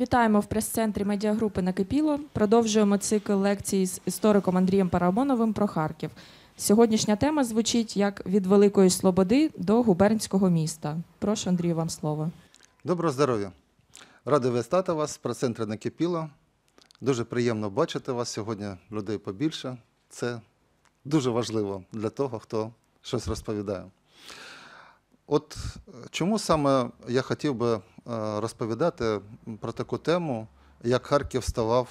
Вітаємо в прес-центрі медіагрупи Накипіло. Продовжуємо цикл лекцій з істориком Андрієм Парамоновим про Харків. Сьогоднішня тема звучить як від Великої Слободи до губернського міста. Прошу, Андрію, вам слово. Доброго здоров'я. Радий вистати вас, прес-центр Накипіло. Дуже приємно бачити вас. Сьогодні людей побільше. Це дуже важливо для того, хто щось розповідає. От чому саме я хотів би Е, розповідати про таку тему, як Харків ставав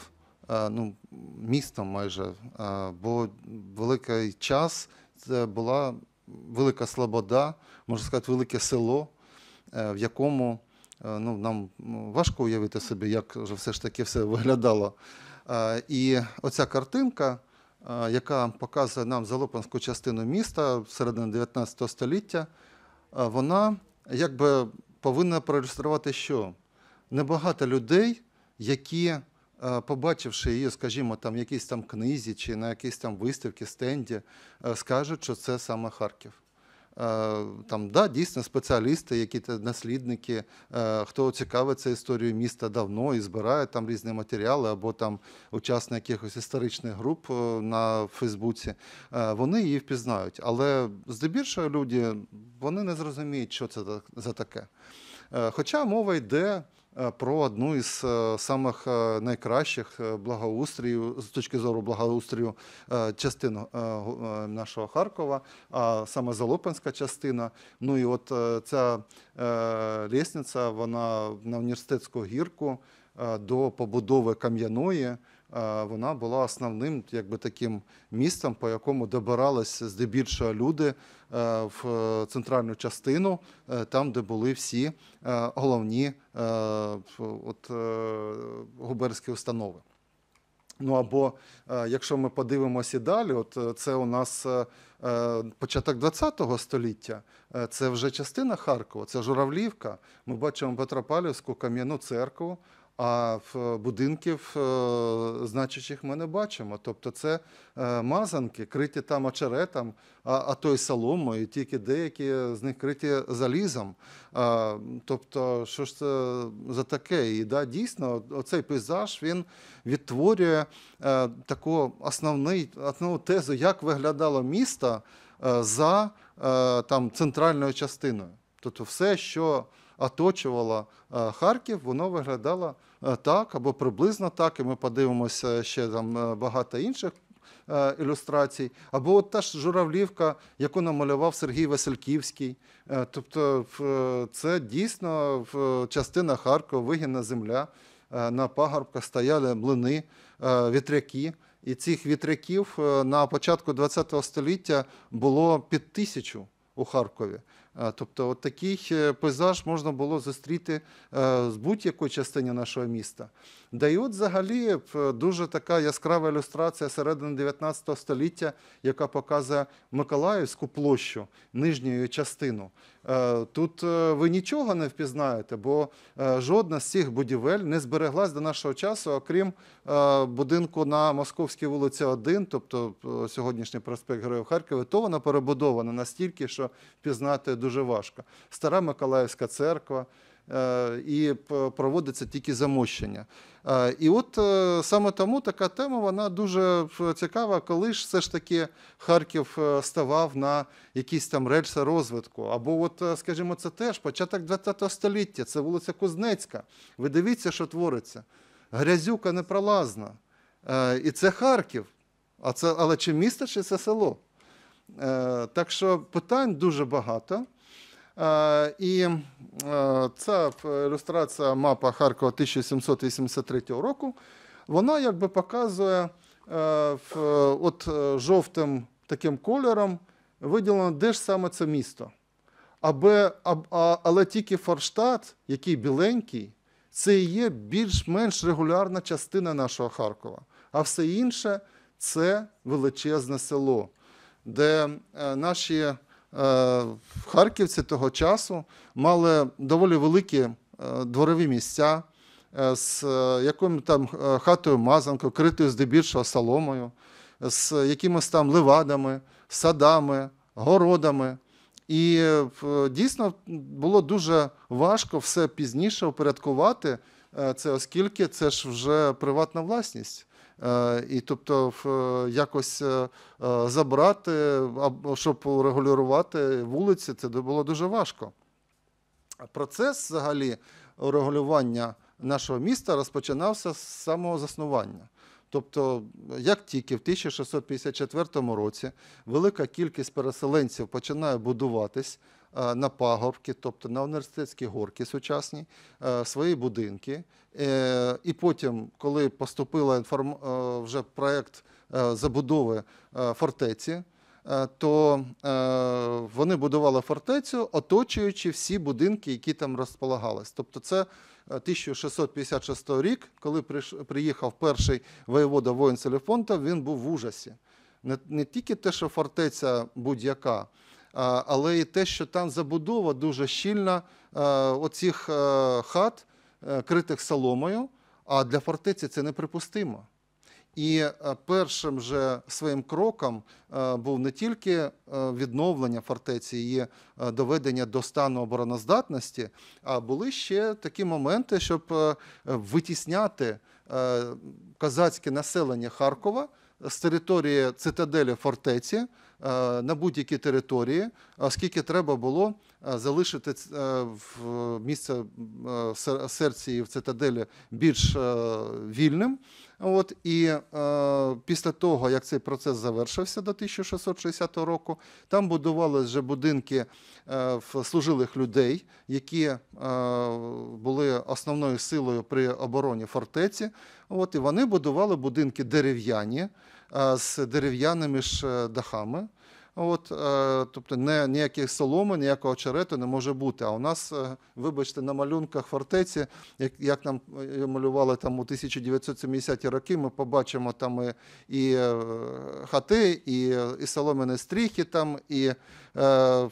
е, ну, містом майже, е, бо великий час це була велика слобода, можна сказати, велике село, в якому ну, нам важко уявити собі, як же все ж таки все виглядало. І оця картинка. Яка показує нам залопанську частину міста середини 19 століття, вона якби повинна проілюструвати, що небагато людей, які, е, побачивши її, скажімо, там в якійсь там книзі чи на якійсь там виставці, стенді, е, скажуть, що це саме Харків. Е, там да, дійсно спеціалісти, які наслідники, е, хто цікавиться історією міста давно і збирає там різні матеріали, або там учасник якихось історичних груп е, на Фейсбуці, вони її впізнають. Але здебільшого люди вони не зрозуміють, що це за таке. Хоча мова йде. Е, про одну із е, самих е, найкращих благоустрію з точки зору благоустрію частин нашого Харкова, а саме Залопинська частина. Ну і от ця лісниця, вона на університетську гірку до побудови кам'яної. Е, вона була основним якби таким місцем, по якому добиралися здебільшого люди е, в е, центральну частину, там де були всі головні от, губернські установи. Ну або якщо ми подивимося далі, от це у нас початок ХХ століття, це вже частина Харкова, це Журавлівка. Ми бачимо Петропавлівську кам'яну церкву а будинків е, значущих ми не бачимо. Тобто це е, мазанки, криті там очеретом, а то й соломою, тільки деякі з них криті залізом. Тобто, що ж це за таке? І да, дійсно, оцей пейзаж він відтворює е, таку основний, основну тезу, як виглядало місто за там, центральною частиною. Тобто все, що оточувала е, Харків, воно виглядало е, так або приблизно так, і ми подивимося ще там е, багато інших. Ілюстрацій, або от та ж журавлівка, яку намалював Сергій Васильківський. Тобто, це дійсно частина Харкова, вигінна земля. На пагорбках стояли млини, вітряки. І цих вітряків на початку ХХ століття було під тисячу у Харкові. Тобто, от такий е, пейзаж можна було зустріти е, з будь-якої частини нашого міста дають взагалі е, дуже така яскрава ілюстрація середини 19 століття, яка показує Миколаївську площу нижньої частину. Е, тут е, ви нічого не впізнаєте, бо жодна з цих будівель не збереглась до нашого часу, окрім будинку на Московській вулиці, 1, тобто сьогоднішній проспект Героїв Харкова, то вона перебудована настільки, що впізнати дуже важко. Стара Миколаївська церква. Е, і проводиться тільки замощення. Е, і от е, саме тому така тема вона дуже цікава, коли ж все ж таки Харків ставав на якісь там рельси розвитку. Або, от, скажімо, це теж початок 20 століття, це вулиця Кузнецька. Ви дивіться, що твориться. Грязюка непролазна. І це Харків. А це, Але чи місто, чи це село? Так що питань дуже багато. Е, і е, ця ілюстрація мапа Харкова 1783 року. Вона якби показує е, от жовтим таким кольором виділено, де ж саме це місто. Аби, а, але тільки Форштадт, який біленький, це і є більш-менш регулярна частина нашого Харкова. А все інше це величезне село, де наші Е, харківці того часу мали доволі великі е, дворові місця е, з якою там хатою мазанкою, критою здебільшого соломою, з якимись там левадами, садами, городами. І дійсно було дуже важко все пізніше упорядкувати, це оскільки це ж вже приватна власність. Е, і тобто е, якось е, забрати, щоб урегулювати вулиці, це було дуже важко. Процес взагалі урегулювання нашого міста розпочинався з самого заснування. Тобто, як тільки в 1654 році велика кількість переселенців починає будуватись. Е, на пагорбки, тобто на університетські горки сучасні, е, свої будинки. Е, і потім, коли поступила вже проєкт забудови фортеці, то вони будували фортецю, оточуючи всі будинки, які там розполагались. Тобто, це 1656 рік, коли приїхав перший воєвода воїн Селефонта, він був в ужасі. Не тільки те, що фортеця будь-яка але і те, що там забудова дуже щільна оцих хат, е, критих соломою. А для фортеці це неприпустимо. І е, першим же своїм кроком е, був не тільки відновлення фортеці, її доведення до стану обороноздатності, а були ще такі моменти, щоб витісняти козацьке населення Харкова з території цитаделі фортеці. Е, на будь-які території, оскільки треба було е, залишити е, в місце серці і в цитаделі більш вільним. От і е, після того, як цей процес завершився до 1660 року, там будували вже будинки е, служилих людей, які е, були основною силою при обороні фортеці. От і вони будували будинки дерев'яні. Е, з дерев'яними ж е, дахами. От, е, Тобто не, ніяких соломи, ніякого черету не може бути. А у нас, вибачте, на малюнках фортеці, як як нам малювали там у 1970-ті роки, ми побачимо там і і хати, і і соломені стріхи, там, і е,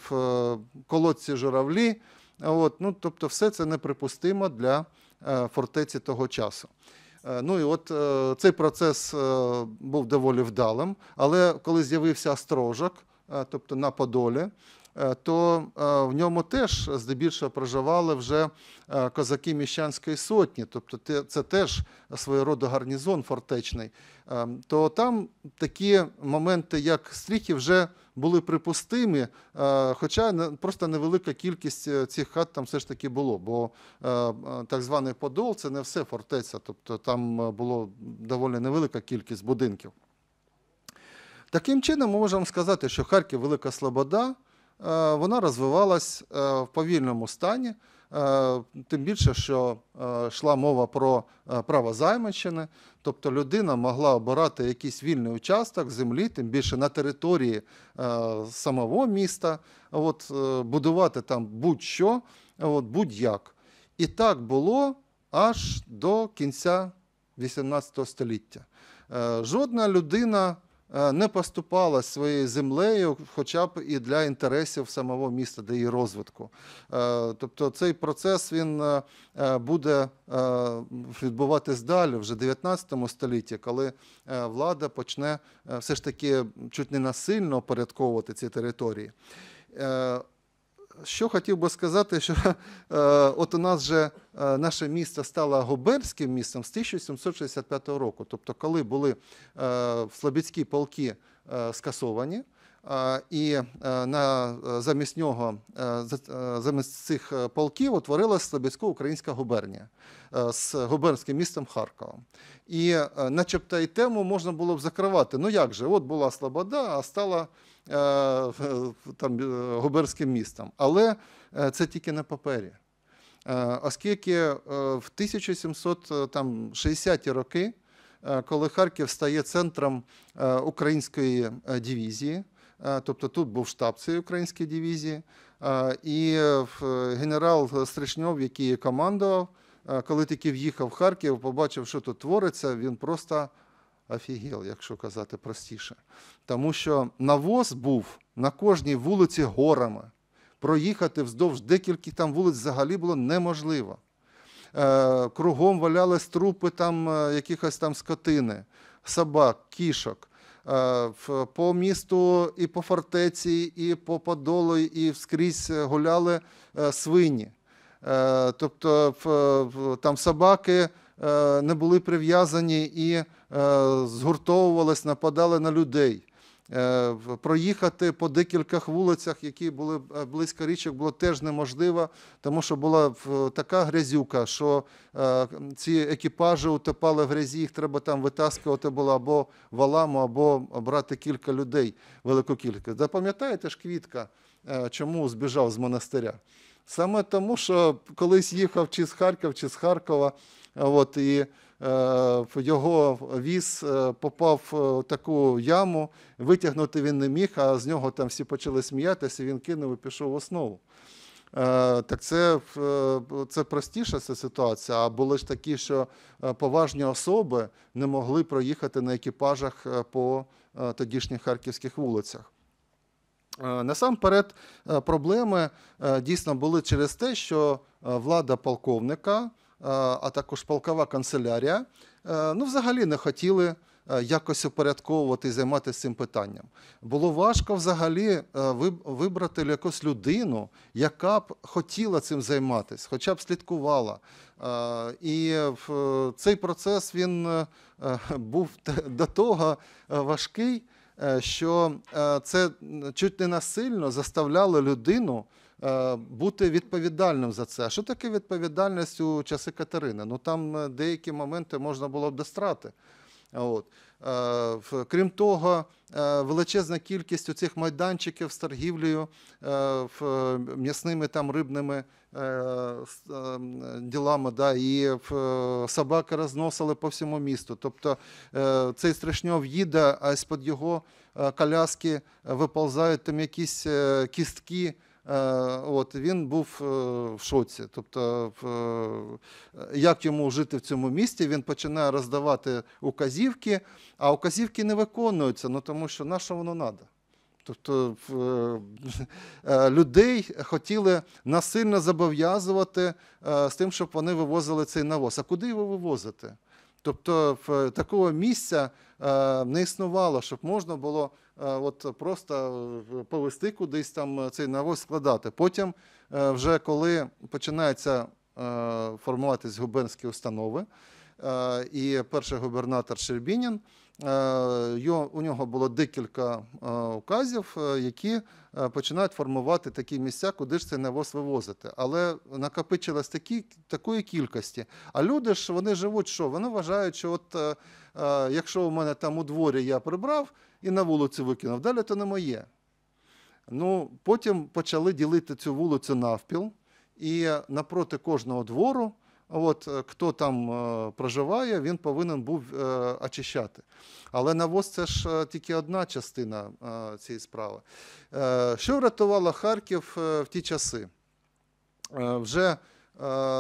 колодці журавлі. От, ну, Тобто, все це неприпустимо для фортеці того часу. Е, ну і от е, цей процес е, був доволі вдалим, але коли з'явився острожок, тобто на Подолі, то в ньому теж здебільшого проживали вже козаки Міщанської сотні, тобто це теж свого роду гарнізон фортечний, ем, то там такі моменти, як стріхи, вже були припустимі, е, хоча просто невелика кількість е, цих хат там все ж таки було. Бо е, так званий Подол це не все фортеця, тобто там було доволі невелика кількість будинків. Таким чином, ми можемо сказати, що Харків Велика Слобода вона розвивалась в повільному стані. Е, тим більше, що е, йшла мова про е, право займачини, тобто людина могла обирати якийсь вільний участок землі, тим більше на території самого міста, от, будувати там будь-що, будь-як. І так було аж до кінця 18 століття. Жодна людина Е, не поступала своєю землею, хоча б і для інтересів самого міста, де її розвитку. Е, тобто цей процес він е, буде відбуватись далі, вже в 19 столітті, коли влада почне все ж таки чуть не насильно опорядковувати ці території що хотів би сказати, що е, от у нас же е, наше місто стало губернським містом з 1765 року, тобто, коли були е, слобідські полки скасовані. І на замість нього замість цих полків утворилася Слобідсько-Українська губернія з губернським містом Харковом. І, начебто, і тему можна було б закривати. Ну як же? От була Слобода, а стала Е, там, е, губерським містам. Але е, це тільки на папері. Оскільки в 1760-ті роки, коли Харків стає центром української дивізії, тобто тут був штаб цієї української дивізії, і генерал Стришньов, який командував, коли тільки в'їхав в Харків, побачив, що тут твориться, він просто офігел, якщо казати простіше тому що навоз був на кожній вулиці горами. Проїхати вздовж декілька там вулиць взагалі було неможливо. Е, кругом валялись трупи там е, якихось там скотини, собак, кішок. Е, по місту і по фортеці, і по подолу, і скрізь гуляли свині. Тобто там собаки не були прив'язані і згуртовувались, нападали на людей. Е, проїхати по декількох вулицях, які були е, близько річок, було теж неможливо, тому що була така грязюка, що е, ці екіпажі утопали в грязі, їх треба там витаскувати було або валами, або брати кілька людей, велику кількість. Запам'ятаєте ж квітка, чому збіжав з монастиря? Саме тому, що колись їхав чи з Харкова, чи з Харкова. от, і... Е, його віз е, попав в таку яму, витягнути він не міг, а з нього там всі почали сміятися, він кинув і пішов в основу. Е, так це це простіша ця ситуація. А були ж такі, що поважні особи не могли проїхати на екіпажах по тодішніх харківських вулицях. Насамперед, проблеми дійсно були через те, що влада полковника. Е, а також полкова канцелярія, е, ну взагалі не хотіли. Е, якось упорядковувати і займатися цим питанням було важко взагалі вибрати якусь людину, яка б хотіла цим займатися, хоча б слідкувала. І цей процес він був до того важкий, що це чуть не насильно заставляло людину. Е, бути відповідальним за це. Що таке відповідальність у часи Катерини? Ну там е, деякі моменти можна було б дострати. От. Е, крім того, величезна кількість цих майданчиків з торгівлею м'ясними там рибними ділами, да, і собаки розносили по всьому місту. Тобто цей Стришньов їде, а з-під його коляски виповзають там якісь кістки. Е, от він був е, в шоці. Тобто, е, як йому жити в цьому місті, він починає роздавати указівки, а указівки не виконуються, ну тому що на що воно треба? Тобто людей хотіли насильно зобов'язувати з тим, щоб вони вивозили цей навоз. А куди його вивозити? Тобто в е, такого місця е, не існувало, щоб можна було е, от просто повести кудись там цей навоз складати. Потім, вже коли починаються формуватись губернські установи, і перший губернатор Щербінін – Е, у нього було декілька е, указів, е, які починають формувати такі місця, куди ж цей навоз вивозити. Але накопичилось такі, такої кількості. А люди ж вони живуть, що вони вважають, що от якщо у мене там у дворі я прибрав і на вулицю викинув, далі то не моє. Ну, Потім почали ділити цю вулицю навпіл, і напроти кожного двору. От е, Хто там е, проживає, він повинен був е, очищати. Але навоз це ж е, тільки одна частина е, цієї справи. Е, що врятувало Харків е, в ті часи? Е, вже е,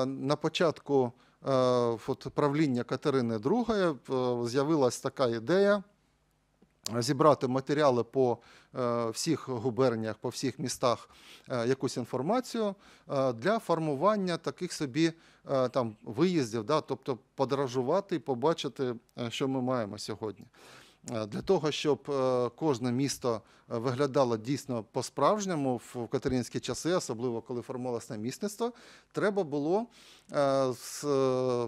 на початку е, правління Катерини II е, з'явилась така ідея зібрати матеріали по е, всіх губерніях, по всіх містах е, якусь інформацію е, для формування таких собі там виїздів, да? тобто подорожувати і побачити, що ми маємо сьогодні. Для того щоб кожне місто виглядало дійсно по-справжньому в катеринські часи, особливо коли формувалося намісництво, треба було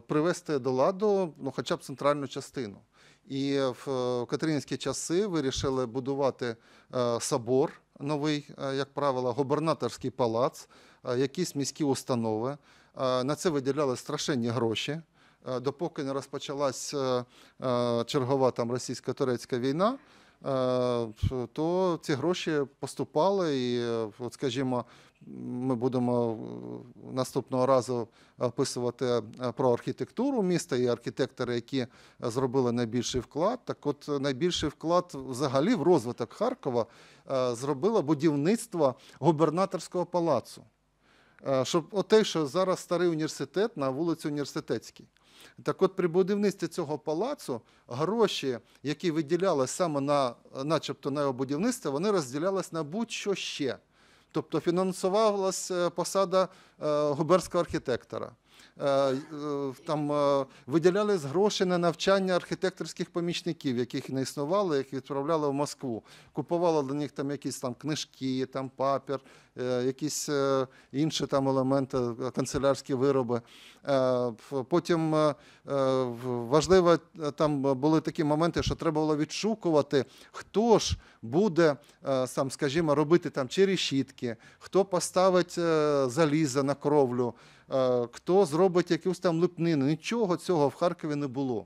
привести до ладу ну, хоча б центральну частину. І в е, катеринські часи вирішили будувати е, собор новий, е, як правило, губернаторський палац, якісь міські установи. На це виділяли страшенні гроші. Допоки не розпочалась чергова там російсько-турецька війна. Е, то ці гроші поступали, і е, от скажімо, ми будемо е, наступного разу описувати про архітектуру міста і архітектори, які зробили найбільший вклад. Так, от найбільший вклад взагалі в розвиток Харкова зробило будівництво губернаторського палацу. Щоб те, що зараз старий університет на вулиці Університетській. Так от при будівництві цього палацу гроші, які виділялися саме на начебто на його будівництво, вони розділялись на будь-що ще. Тобто фінансувалася е, посада е, губерського архітектора. Е, е, там е, виділяли з гроші на навчання архітекторських помічників, яких не існувало, яких відправляли в Москву. Купували до них там якісь там книжки, там папір, якісь інші там елементи, канцелярські вироби. Потім важливо там були такі моменти, що треба було відшукувати, хто ж буде там, скажімо, робити там чи решітки, хто поставить залізо на кровлю. Е, хто зробить якусь там липнину. Нічого цього в Харкові не було.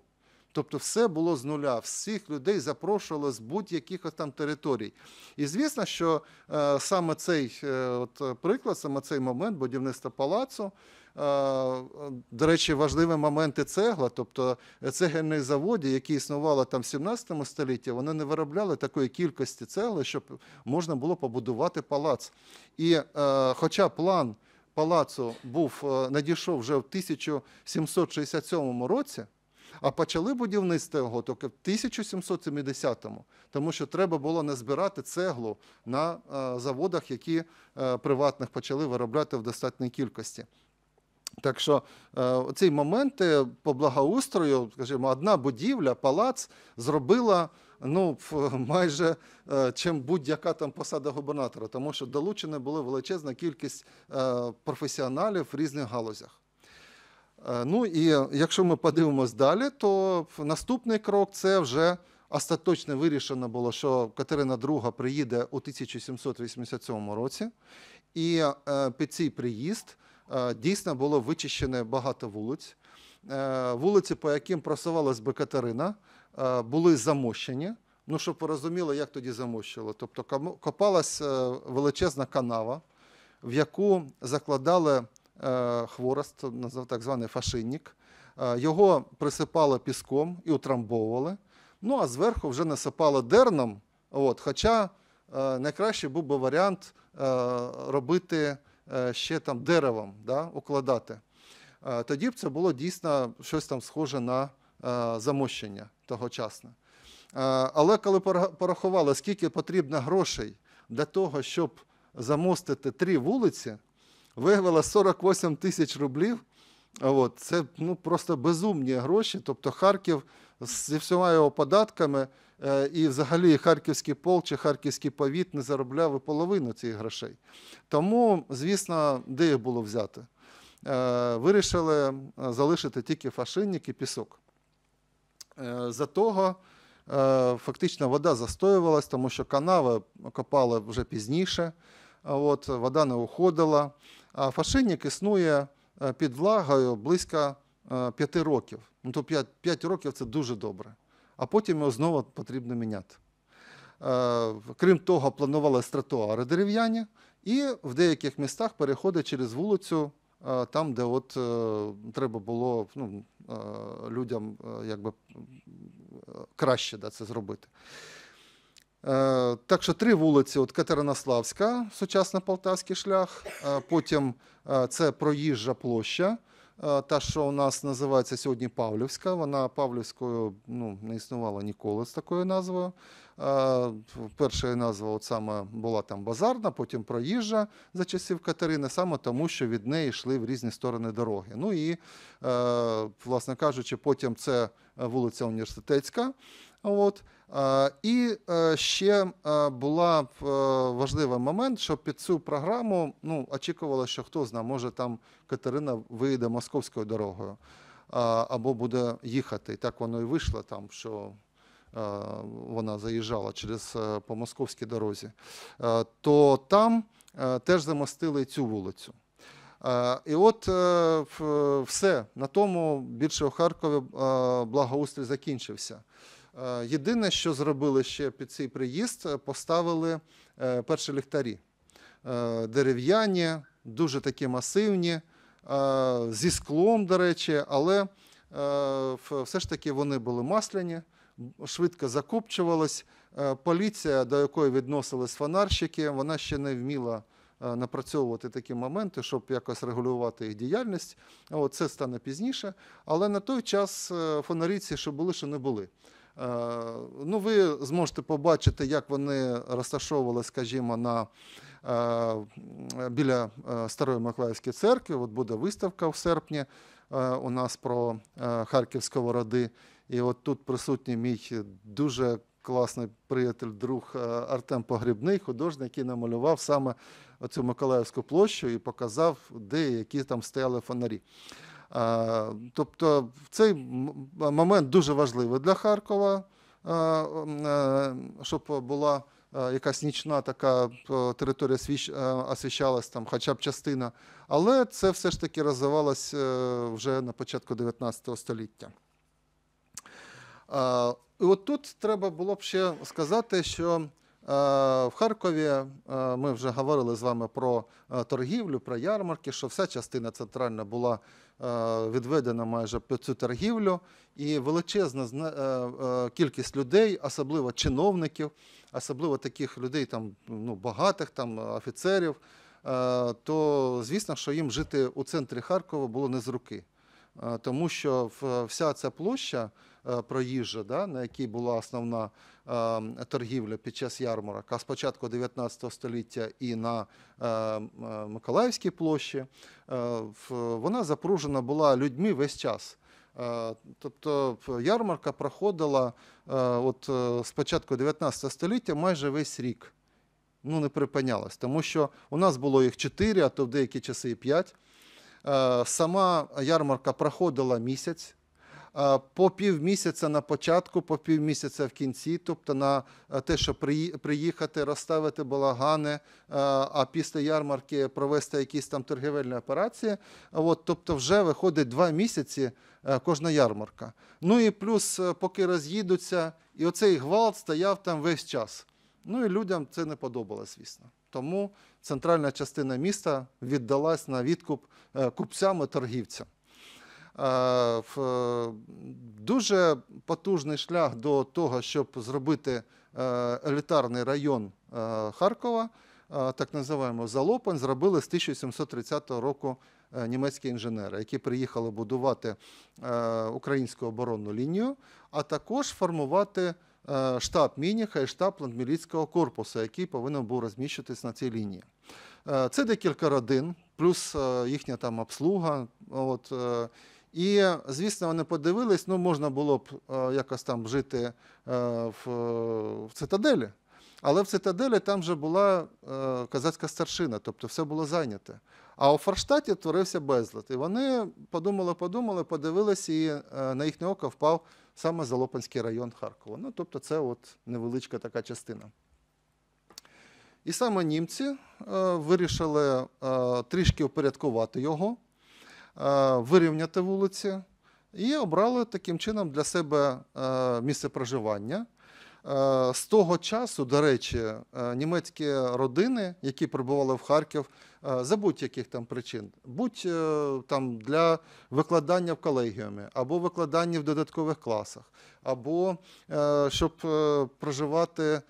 Тобто все було з нуля, всіх людей запрошували з будь-яких там територій. І звісно, що е, саме цей е, от приклад, саме цей момент будівництва палацу, е, до речі, важливі моменти цегла, тобто цегельні заводи, які існували там в 17 столітті, вони не виробляли такої кількості цегли, щоб можна було побудувати палац. І е, хоча план палацу був е, надійшов вже в 1767 році, а почали будівництво його тільки в 1770-му, тому що треба було назбирати цеглу на е, заводах, які е, приватних почали виробляти в достатній кількості. Так що ці моменти по благоустрою, скажімо, одна будівля, палац зробила ну майже е, чим будь-яка там посада губернатора, тому що долучена була величезна кількість е, професіоналів в різних галузях. Е, ну і якщо ми подивимось далі, то наступний крок це вже остаточно вирішено було, що Катерина II приїде у 1787 році, і під цей приїзд дійсно було вичищене багато вулиць. Вулиці, по яким просувалась би Катерина, Е, були замощені. Ну, щоб ви розуміли, як тоді замощило. Тобто копалась е, величезна канава, в яку закладали е, хворост, так званий фашинник. Його присипали піском і утрамбовували. Ну а зверху вже насипали дерном. От, Хоча найкращий був би варіант робити ще там деревом, да, укладати. Тоді б це було дійсно щось там схоже на замощення тогочасна. Е, але коли порахували, скільки потрібно грошей для того, щоб замостити три вулиці, виявило 48 тисяч рублів. От, Це ну, просто безумні гроші. Тобто Харків зі всіма його податками, е, і взагалі Харківський пол чи Харківський повіт не заробляв і половину цих грошей. Тому, звісно, де їх було взяти? Е, вирішили залишити тільки фашинник і пісок. Е, за того е, фактично вода застоювалась, тому що канави копали вже пізніше, от, вода не уходила. А фашинник існує е, під влагою близько 5 років. Ну, то 5, 5 років це дуже добре. А потім його знову потрібно міняти. Крім того, планували тротуари дерев'яні, і в деяких містах переходить через вулицю там, де от е, треба було ну, е, людям е, якби краще да, це зробити. Так що три вулиці: от Катеринославська, сучасна полтавський шлях, потім це проїжджа площа. Е, та, що у нас називається сьогодні Павлівська, вона Павлівською ну, не існувала ніколи з такою назвою. Е, перша назва от саме була там базарна, потім проїжджа за часів Катерини, саме тому, що від неї йшли в різні сторони дороги. Ну і, е, власне кажучи, потім це вулиця Університетська. От. Е, і е, ще е, був важливий момент, що під цю програму ну, очікувало, що хто знає, може там Катерина вийде московською дорогою або буде їхати. І так воно і вийшло там. що вона заїжджала через по московській дорозі, то там теж замостили цю вулицю. І от все на тому більше у Харкові благоустрій закінчився. Е, єдине, що зробили ще під цей приїзд, е, поставили е, перші ліхтарі дерев'яні, дуже такі масивні, зі склом, до речі, але все ж таки вони були масляні, швидко закопчувались. Поліція, до якої відносились фонарщики, вона ще не вміла. Напрацьовувати такі моменти, щоб якось регулювати їх діяльність. це стане пізніше. Але на той час фонаріці, що були, що не були. Е, ну, Ви зможете побачити, як вони розташовували, скажімо, на, е, біля е, Старої Миколаївської церкви. От буде виставка в серпні у нас про Харківські вороди. І от тут присутній мій дуже класний приятель, друг Артем Погрібний, художник, який намалював саме цю Миколаївську площу і показав, де які там стояли фонарі. Тобто цей момент дуже важливий для Харкова, е, щоб була е, якась нічна така е, територія освіщалася там, хоча б частина. Але це все ж таки розвивалося вже на початку 19 століття. І от тут треба було б ще сказати, що в Харкові ми вже говорили з вами про торгівлю, про ярмарки, що вся частина центральна була Е, відведено майже під цю торгівлю, і величезна е, е, кількість людей, особливо чиновників, особливо таких людей, там ну багатих, там офіцерів. То звісно, що їм жити у центрі Харкова було не з руки, тому що вся ця площа. Е, проїжджа, да, на якій була основна е, торгівля під час ярмарок, а з початку 19 століття і на е, Миколаївській площі, вона запружена була людьми весь час. Тобто ярмарка проходила от з початку 19 століття майже весь рік. Ну, не припинялась, тому що у нас було їх 4, а то в деякі часи і 5. Сама ярмарка проходила місяць. Е, по півмісяця на початку, по півмісяця в кінці, тобто на е, те, щоб приїхати, розставити балагани, е, а після ярмарки провести якісь там торгівельні операції. От, Тобто, вже виходить два місяці кожна ярмарка. Ну і плюс, поки роз'їдуться, і оцей гвалт стояв там весь час. Ну і людям це не подобалось, звісно. Тому центральна частина міста віддалась на відкуп купцям і торгівцям. Е, е, дуже потужний шлях до того, щоб зробити е, елітарний район Харкова, так називаємо Залопань, зробили з 1730 року німецькі інженери, які приїхали будувати українську оборонну лінію, а також формувати. Штаб Мініха і штаб ландміліцького корпусу, який повинен був розміщуватись на цій лінії. Це декілька родин, плюс їхня там обслуга. От, і, звісно, вони подивились, ну можна було б е, якось там жити е, в, в цитаделі. Але в цитаделі там вже була е, козацька старшина, тобто все було зайняте. А у Форштаті творився безлад. І вони подумали, подумали, подивилися, і е, на їхнє око впав саме Залопанський район Харкова. Ну, Тобто, це от невеличка така частина. І саме німці е, вирішили е, трішки упорядкувати його. Е, вирівняти вулиці і обрали таким чином для себе е, місце проживання. Е, з того часу, до речі, німецькі родини, які прибували в Харків, за будь-яких там причин, будь там для викладання в колегіумі або викладання в додаткових класах, або е, щоб е, проживати е,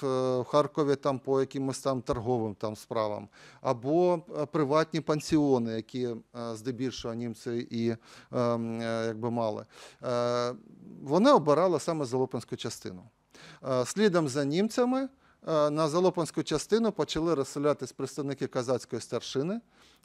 в Харкові там по якимось там торговим там справам, або приватні пансіони, які здебільшого німці і якби мали. Вони обирали саме Залопинську частину. Слідом за німцями на Залопинську частину почали розселятися представники казацької старшини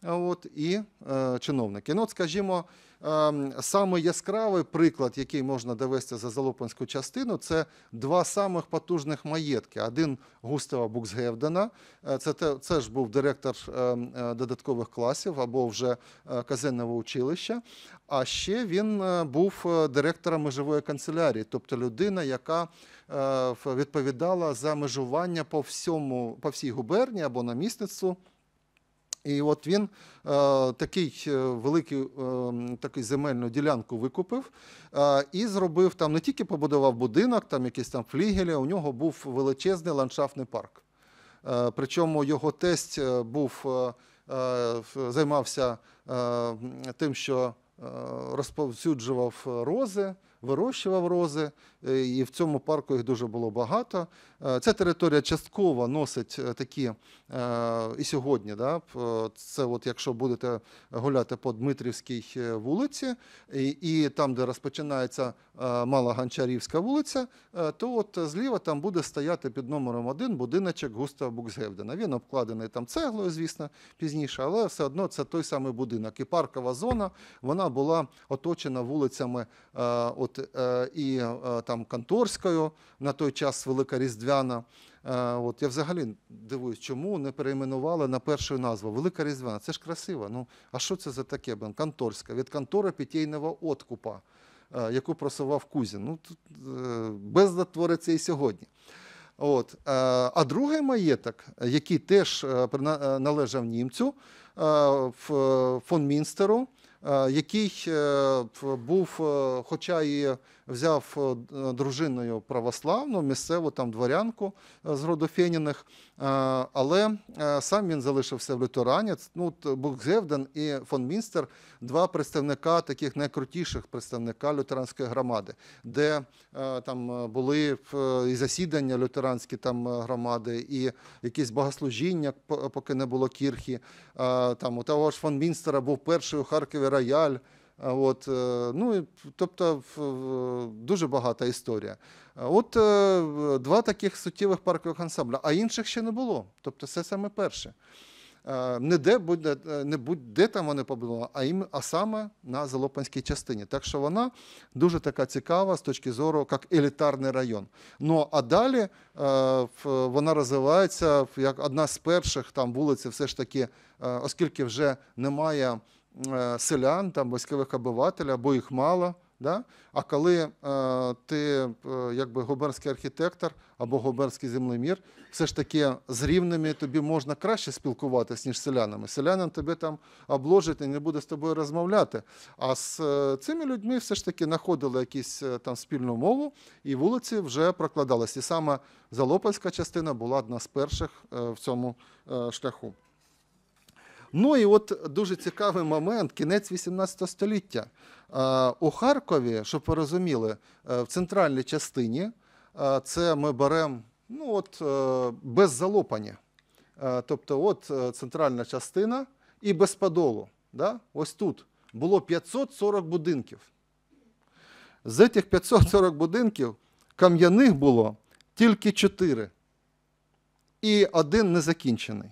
от, і е, чиновники. Ну, от, скажімо, е, ем, саме яскравий приклад, який можна довести за Залопинську частину, це два самих потужних маєтки. Один Густава Буксгевдена, е, це це ж був директор ем, е, додаткових класів або вже е, казенного училища. А ще він е, був директором межової канцелярії, тобто людина, яка е, відповідала за межування по всьому по всій губернії або намісництву. І от він е, такий е, великий е, такий земельну ділянку викупив і зробив там не тільки побудував будинок, там якісь там флігелі, у нього був величезний ландшафтний парк. Причому його тесть був, займався тим, що розповсюджував рози вирощував рози, е, і в цьому парку їх дуже було багато. Е, ця територія частково носить е, такі і сьогодні. да, Це, от якщо будете гуляти по Дмитрівській вулиці, і, і там, де розпочинається Мала Гончарівська вулиця, то от зліва там буде стояти під номером один будиночок Густава Буксгевдена. Він обкладений там цеглою, звісно, пізніше, але все одно це той самий будинок. І паркова зона вона була оточена вулицями. от от е, і е, там Канторською на той час Велика Різдвяна. Е, от я взагалі дивуюсь, чому не перейменували на першу назву Велика Різдвяна. Це ж красиво. Ну а що це за таке? Канторська від контора Пітійного откупа, яку просував Кузін. Ну тут безлад твориться і сьогодні. От. А другий маєток, який теж належав німцю фон Мінстеру. Е, який е, був, е, хоча і взяв е, дружиною православну, місцеву там дворянку е, з роду Феніних, е, але сам він залишився в Лютерані. Ну, Букзевден і фон Мінстер два представника таких найкрутіших представника лютеранської громади, де там були і засідання лютеранські там громади, і якісь богослужіння, поки не було кірхі. Там у того ж фон Мінстера був перший у Харкові рояль. От, е, ну, Тобто дуже багата історія. От е, два таких суттєвих паркових ансамбля, а інших ще не було. Тобто, це саме перше. Е, не де буде, не будь-де там вони побудували, а їм, а саме на Залопанській частині. Так що вона дуже така цікава з точки зору як елітарний район. Ну а далі вона розвивається як одна з перших там вулиць, все ж таки, оскільки вже немає Е, селян, там військових обивателів, або їх мало. Да? А коли е, ти е, якби губернський архітектор або губернський землемір, все ж таки з рівними тобі можна краще спілкуватися, ніж селянами. Селянин тебе там обложить і не буде з тобою розмовляти. А з е, цими людьми все ж таки знаходили якісь е, там спільну мову, і вулиці вже прокладалися. І саме Залопольська частина була одна з перших е, в цьому е, шляху. Ну і от дуже цікавий момент: кінець 18 століття. У Харкові, щоб ви розуміли, е, в центральній частині е, це ми беремо ну от, е, без залопання. Тобто, от центральна частина і без подолу. Да? Ось тут було 540 будинків. З цих 540 будинків кам'яних було тільки 4. І один незакінчений.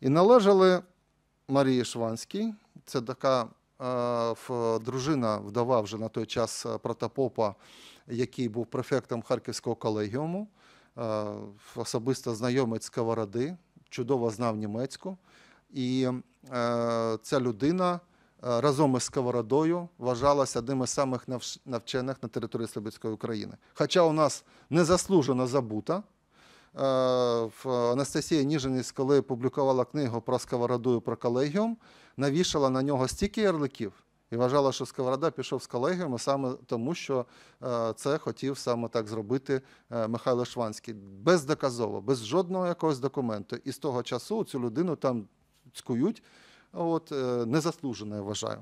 І належали Марії Шванській. Це така е, дружина вдова вже на той час е, протопопа, який був префектом Харківського колегіуму, е, особисто знайомець Сковороди, чудово знав німецьку. І ця людина разом із Сковородою вважалася одним із самих навчених на території Слобідської України. Хоча у нас незаслужено забута. Е, Анастасія Ніжинець, коли публікувала книгу про сковороду і про колегіум, навішала на нього стільки ярликів і вважала, що Сковорода пішов з колегіуму саме тому, що е, це хотів саме так зробити е, Михайло Шванський. Бездоказово, без жодного якогось документу. І з того часу цю людину там цькують. От, Незаслужено, я вважаю.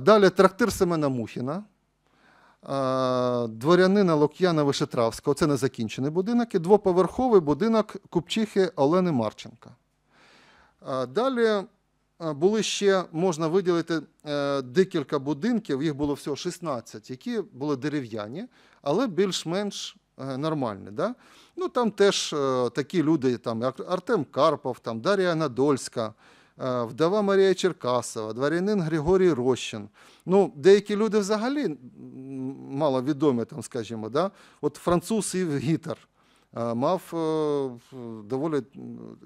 Далі трактир Семена Мухіна дворянина Лук'яна Вишетравського, це незакінчений будинок, і двоповерховий будинок Купчихи Олени Марченка. Далі були ще, можна виділити е, декілька будинків, їх було всього 16, які були дерев'яні, але більш-менш е, нормальні. Да? Ну, Там теж е, такі люди, там Артем Карпов, там Дар'я Надольська. Е, вдова Марія Черкасова, дворянин Григорій Рощин. Ну, Деякі люди взагалі мало відомі, там, скажімо, да? от француз Ів Гітар. Е, мав е, доволі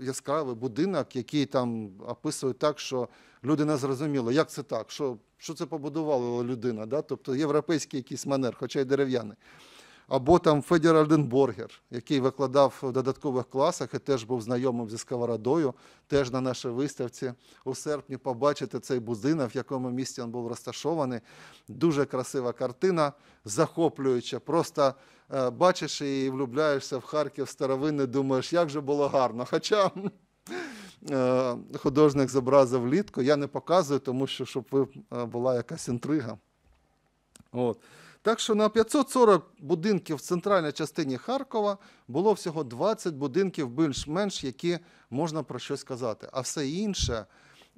яскравий будинок, який там описують так, що люди не зрозуміли, як це так, що що це побудувала людина, да? тобто європейський якийсь манер, хоча й дерев'яний або там Федір Альденборгер, який викладав в додаткових класах і теж був знайомим зі сковородою, теж на нашій виставці у серпні побачити цей будинок, в якому місті він був розташований. Дуже красива картина, захоплююча. Просто е, бачиш і влюбляєшся в Харків старовинний, думаєш, як же було гарно. Хоча. Е, художник зобразив влітку, я не показую, тому що щоб е, була якась інтрига. От. Так що на 540 будинків в центральній частині Харкова було всього 20 будинків більш-менш, які можна про щось сказати. А все інше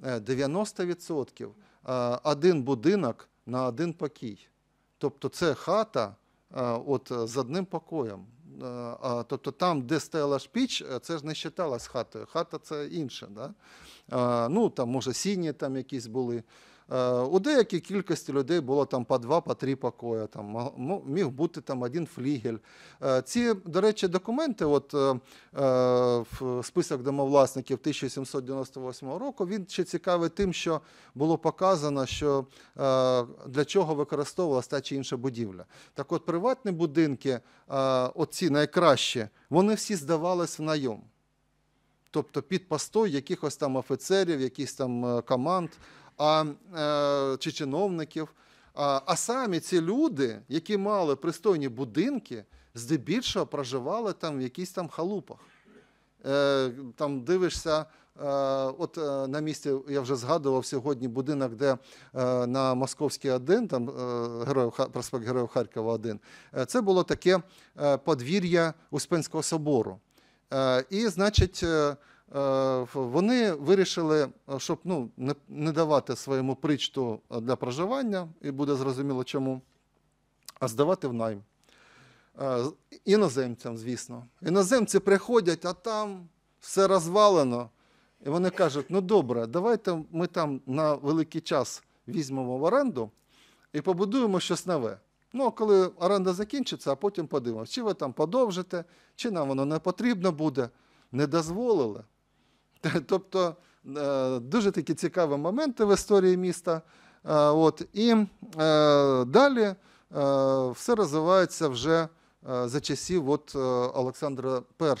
90% е, е, один будинок на один покій. Тобто це хата е, от, з одним покоєм. Тобто там, де стояла ж піч, це ж не вважалось хатою. Хата це інше. Да? Ну, там, Може, сіні там якісь були. Е, у деякій кількості людей було там по два, по три покої, там міг бути там один флігель. Е, ці, до речі, документи, от в е, список домовласників 1798 року, він ще цікавий тим, що було показано, що для чого використовувалася та чи інша будівля. Так от приватні будинки, оці найкращі, вони всі здавались в найом. Тобто під постой якихось там офіцерів, якихось там команд а, е, чи чиновників. А самі ці люди, які мали пристойні будинки, здебільшого проживали там в якісь там халупах. Е, там дивишся, е, от на місці я вже згадував сьогодні будинок, де на Московській 1, там героїв, проспект Героїв Харкова 1, це було таке подвір'я Успенського собору. І, значить, Е, вони вирішили, е, щоб ну, не давати своєму причту е, для проживання, і буде зрозуміло чому, а здавати в найм. Іноземцям, звісно. Іноземці приходять, а там все розвалено. І вони кажуть, ну добре, давайте ми там на великий час візьмемо в оренду і побудуємо щось нове. Ну, а коли оренда закінчиться, а потім подивимося, чи ви там подовжите, чи нам воно не потрібно буде, не дозволили. Тобто е, дуже такі цікаві моменти в історії міста. Е, от, І е, далі все розвивається вже за часів от Олександра І,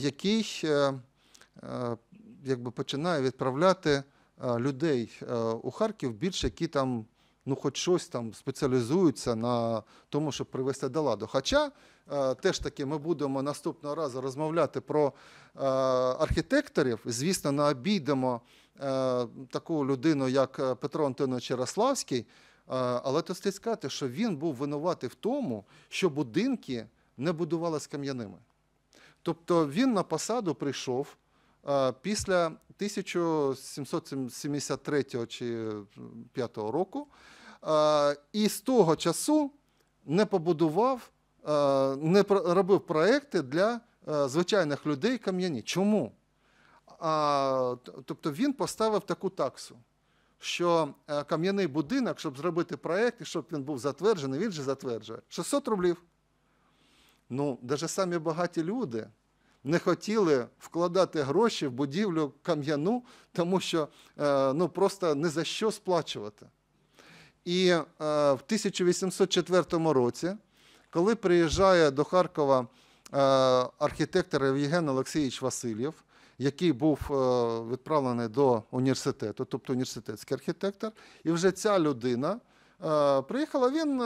який якби, починає відправляти людей у Харків більше, які там ну, хоч щось там спеціалізуються на тому, щоб привести до ладу. Хоча Е, теж таки ми будемо наступного разу розмовляти про е, архітекторів. Звісно, не обійдемо е, таку людину, як Петро Антонович Ярославський, але то слід сказати, що він був винуватий в тому, що будинки не будувалися кам'яними. Тобто він на посаду прийшов. Після 1773 чи 5 року, і з того часу не побудував Е, не робив проекти для е, звичайних людей кам'яні. Чому? А, Тобто він поставив таку таксу, що е, кам'яний будинок, щоб зробити проєкт і щоб він був затверджений, він же затверджує 600 рублів. Ну, навіть самі багаті люди не хотіли вкладати гроші в будівлю кам'яну, тому що ну, просто не за що сплачувати. І в 1804 році. Коли приїжджає до Харкова е, архітектор Євген Олексійович Васильєв, який був е, відправлений до університету, тобто університетський архітектор, і вже ця людина. Е, приїхала він,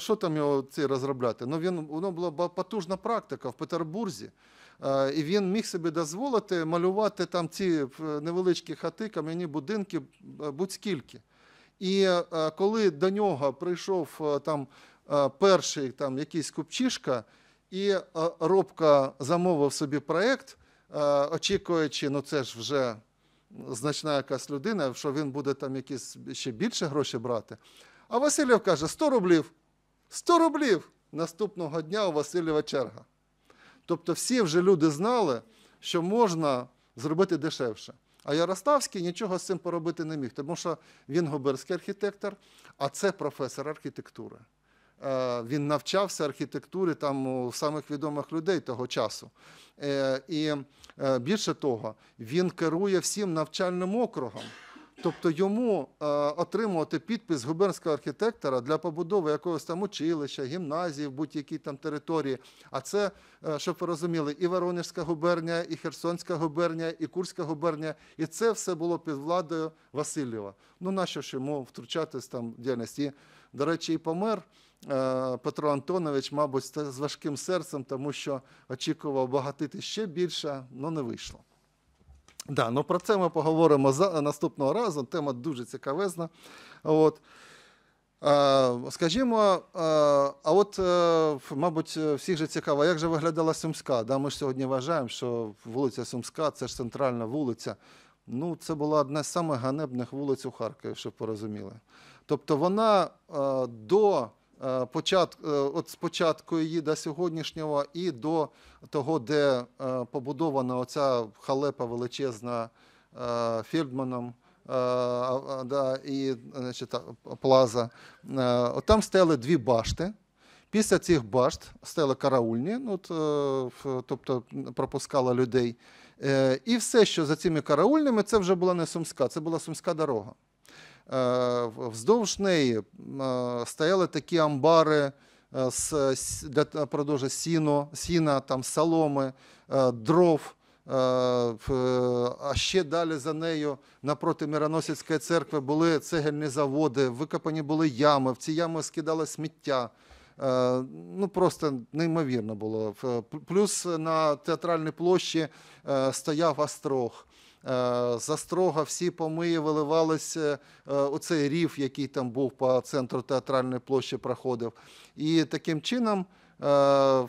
що там його ці розробляти? Ну, він, Воно була потужна практика в Петербурзі, і він міг собі дозволити малювати там ці невеличкі хати, кам'яні будинки будь-скільки. І коли до нього прийшов там Е, перший там якийсь купчишка, і е, робко замовив собі проєкт, е, очікуючи, ну це ж вже значна якась людина, що він буде там якісь ще більше гроші брати. А Васильєв каже: 100 рублів, 100 рублів наступного дня у Васильєва черга. Тобто, всі вже люди знали, що можна зробити дешевше. А Ярославський нічого з цим поробити не міг, тому що він губерський архітектор, а це професор архітектури. Е, він навчався архітектури там у самих відомих людей того часу. Е, і е, більше того, він керує всім навчальним округом. Тобто йому е, отримувати підпис губернського архітектора для побудови якогось там училища, гімназії в будь-якій там території. А це, е, щоб ви розуміли, і Воронежська губернія, і Херсонська губернія, і Курська губернія, і це все було під владою Васильєва. Ну нащо ж йому втручатись там в діяльність? І, До речі, і помер. Е, Петро Антонович, мабуть, з важким серцем, тому що очікував багатити ще більше, але не вийшло. Да, ну Про це ми поговоримо наступного разу. Тема дуже цікавезна. От. Е, скажімо, е, а от, мабуть, всіх же цікаво, як же виглядала Сумська? Да, Ми ж сьогодні вважаємо, що вулиця Сумська це ж центральна вулиця. Ну, Це була одна з самих вулиць у Харкові, щоб порозуміли. Тобто вона до Е, е, от з початку її до сьогоднішнього і до того, де е, побудована оця халепа величезна Фельдманом да, і значить, плаза. От Там стояли дві башти. Після цих башт стали караульні, ну, тобто пропускала людей. І все, що за цими караульними, це вже була не сумська, це була сумська дорога. Е, вздовж неї е, стояли такі амбари е, з, для продажу сіно, сіна, там, соломи, дров. А ще далі за нею, напроти Мироносівської церкви, були цегельні заводи, викопані були ями, в ці ями скидали сміття. Ну просто неймовірно було. Плюс на театральній площі стояв острог. Е, застрога всі помиї виливалися е, цей рів, який там був по центру театральної площі, проходив. І таким чином. Е,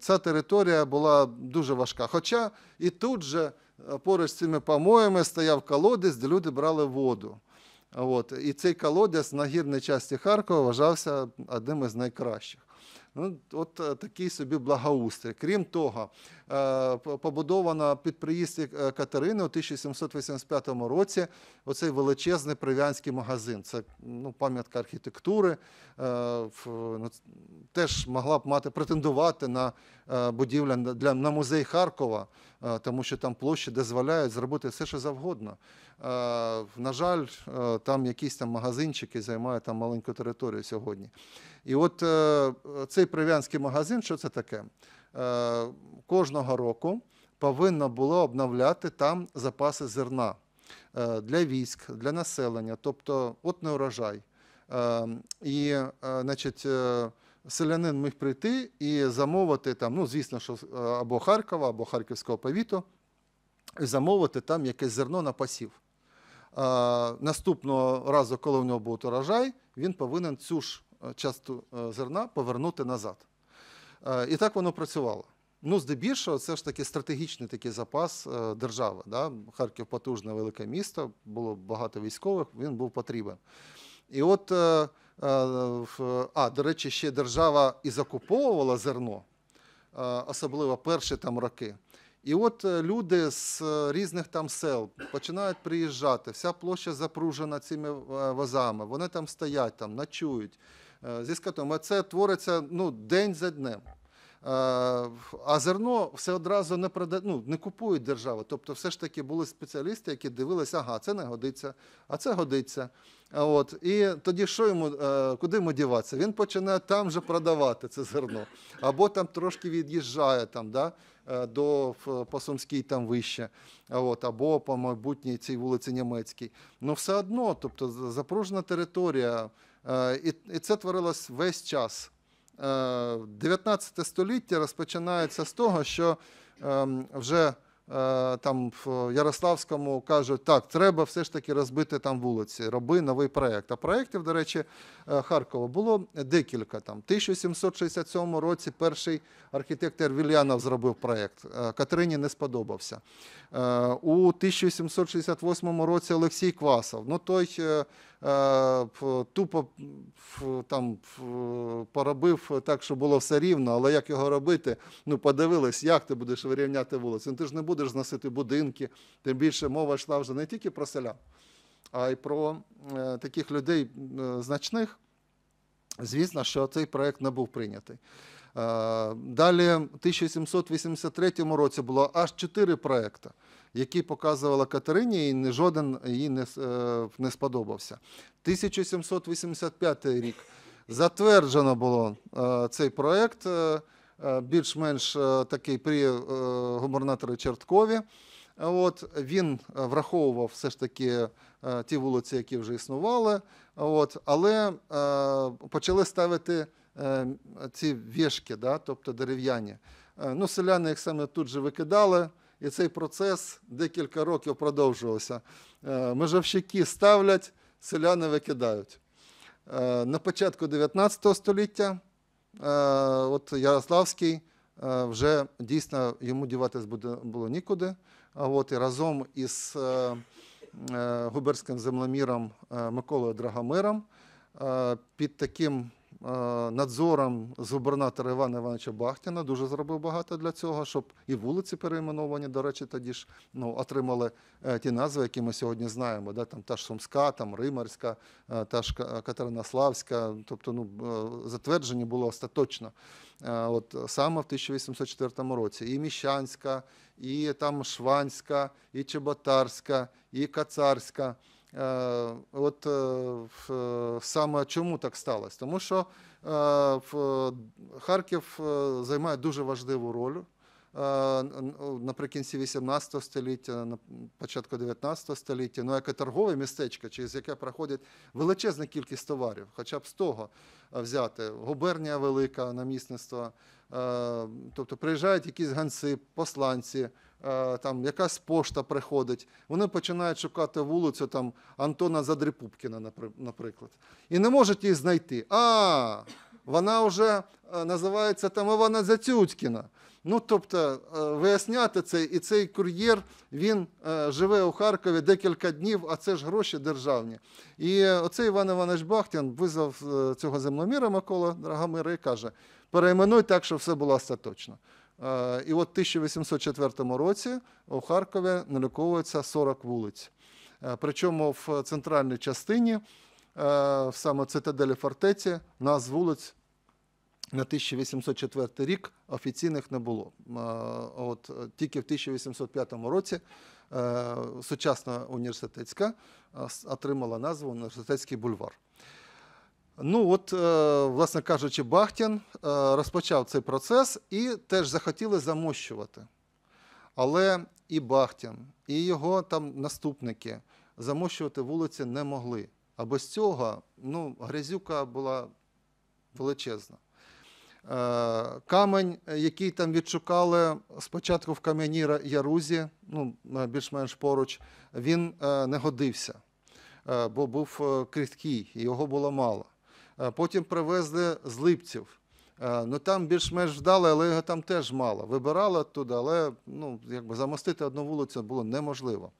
ця територія була дуже важка. Хоча і тут же поруч з цими помоями стояв колодець, де люди брали воду. От. І цей колодязь на гірній часті Харкова вважався одним із найкращих. Ну, От такий собі благоустрій. Крім того, Е, побудована під приїзд е, Катерини у 1785 році. Оцей величезний прив'янський магазин. Це ну, пам'ятка архітектури, е, ну, теж могла б мати претендувати на будівля для на музей Харкова, тому що там площі дозволяють зробити все, що завгодно. На жаль, там якісь там магазинчики займають там маленьку територію сьогодні. І от цей прив'янський магазин, що це таке? Е, кожного року повинно було обновляти там запаси зерна е, для військ, для населення, тобто от не урожай. Е, і значить, селянин міг прийти і замовити там, ну звісно, що або Харкова, або Харківського повіту, і замовити там якесь зерно на пасів. Наступного разу, коли в нього був урожай, він повинен цю ж часту зерна повернути назад. Е, і так воно працювало. Ну, здебільшого, це ж таки стратегічний такий запас е, держави. Да? Харків потужне велике місто, було багато військових, він був потрібен. І от, е, а, до речі, ще держава і закуповувала зерно, особливо перші там роки. І от люди з різних там сел починають приїжджати, вся площа запружена цими возами, вони там стоять, там ночують. Е, зі скотом. А це твориться ну, день за днем. Е, а зерно все одразу не продає, ну, не купують держава. Тобто, все ж таки були спеціалісти, які дивилися, ага, це не годиться, а це годиться. От. І тоді що йому, е, куди йому діватися? Він починає там же продавати це зерно. Або там трошки від'їжджає там, да, до по там вище, от, або по майбутній цій вулиці Німецькій. Ну все одно, тобто запружена територія. Е, і це творилось весь час. 19 е, століття розпочинається з того, що ем, вже е, там в Ярославському кажуть, так, треба все ж таки розбити там вулиці, роби новий проєкт. А проєктів, до речі, Харкова було декілька. Там. В 1767 році перший архітектор Вільянов зробив проєкт. Катерині не сподобався. У 1768 році Олексій Квасов. Ну, той Е, тупо там поробив так, що було все рівно, але як його робити, ну подивились, як ти будеш вирівняти вулицю. Ну, ти ж не будеш зносити будинки, тим більше мова йшла вже не тільки про селян, а й про е, таких людей е, значних. Звісно, що цей проект не був прийнятий. Далі, в 1783 році було аж чотири проекти який показувала Катерині, і жоден їй не, е, не сподобався. 1785 рік затверджено було е, цей проєкт, е, більш-менш такий при губернаторі Черткові. От, Він враховував все ж таки ті вулиці, які вже існували, От, але почали ставити ці вішки, да, тобто дерев'яні. Ну, Селяни їх саме тут же викидали і цей процес декілька років продовжувався. Е, межовщики ставлять, селяни викидають. Е, на початку 19 століття е, от Ярославський вже дійсно йому діватись було нікуди. А от і разом із губерським землеміром Миколою Драгомиром під таким Е, надзором з губернатора Івана Івановича Бахтіна дуже зробив багато для цього, щоб і вулиці перейменовані, до речі, тоді ж ну, отримали е, ті назви, які ми сьогодні знаємо. Да? Там Та ж Сумська, там Римарська, е, та ж Катеринославська, тобто ну, затверджені було остаточно от саме в 1804 році. І Міщанська, і там Шванська, і Чеботарська, і Кацарська. Е, от е, е, саме чому так сталося? Тому що Харків займає дуже важливу роль наприкінці 18 століття, на початку 19 століття, ну як і торгове містечко, через яке проходить величезна кількість товарів, хоча б з того взяти губернія велика намісництво, тобто приїжджають якісь ганси, посланці. Е, там якась пошта приходить, вони починають шукати вулицю там, Антона Задріпупкіна, наприклад. І не можуть її знайти. А, вона вже е, називається там Івана Зацюцькіна. Ну, тобто, е, виясняти це, і цей кур'єр він живе у Харкові декілька днів, а це ж гроші державні. І оцей Іван Іванович Бахтін визвав цього землеміра Микола Драгомира і каже: перейменуй так, щоб все було остаточно. Е, і от в 1804 році у Харкові наліковується 40 вулиць. Е, причому в центральній частині, е, в саме цитаделі фортеці, нас вулиць на 1804 рік офіційних не було. От Тільки в 1805 році сучасна університетська отримала назву університетський бульвар. Ну от, е, власне кажучи, Бахтін е, розпочав цей процес і теж захотіли замощувати. Але і Бахтін, і його там наступники замощувати вулиці не могли. А без цього ну, грязюка була величезна. Е, камень, який там відшукали спочатку в Кам'яні Ярузі, ну, більш-менш поруч, він не годився, бо був крихткий, його було мало. Е, потім привезли з Липців. Е, ну Там більш-менш вдали, але його там теж мало. Вибирали туди, але ну, якби замостити одну вулицю було неможливо.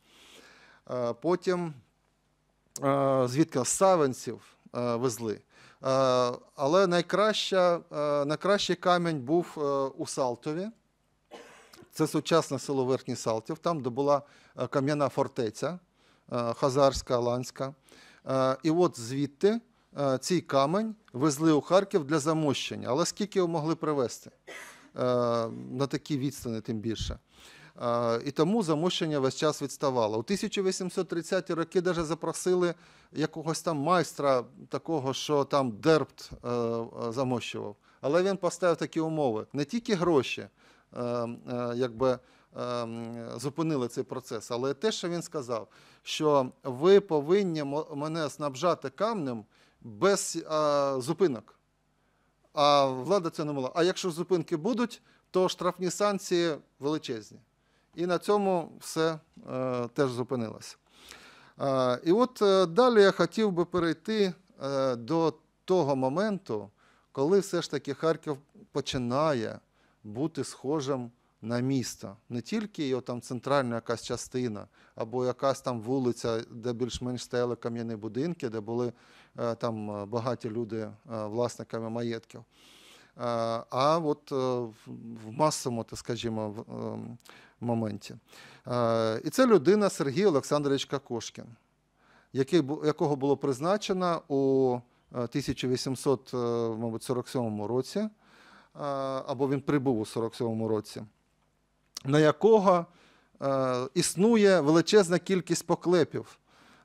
Е, потім, звідки з Савенців везли. Але найкраща, найкращий камінь був у Салтові. Це сучасне село Верхній Салтів, там, де була кам'яна фортеця Хазарська, Аланська. І от звідти. Е, цей камень везли у Харків для замощення. Але скільки його могли привезти е, на такі відстани, тим більше. Е, і тому замощення весь час відставало. У 1830-ті роки даже запросили якогось там майстра, такого, що там дербт замощував. Але він поставив такі умови: не тільки гроші якби зупинили цей процес, але те, що він сказав, що ви повинні мене снабжати камнем без а, зупинок. А влада це не мала. А якщо зупинки будуть, то штрафні санкції величезні. І на цьому все е, теж зупинилося. Е, і от е, далі я хотів би перейти е, до того моменту, коли все ж таки Харків починає бути схожим на місто. Не тільки його там центральна якась частина або якась там вулиця, де більш-менш стояли кам'яні будинки, де були Е, там е, багаті люди е, власниками маєтків. А от в масовому, так скажімо, моменті. І це людина Сергій Олександрович Кокошкін, якого було призначено у 1847 році, або він прибув у 47 році, на якого існує величезна кількість поклепів.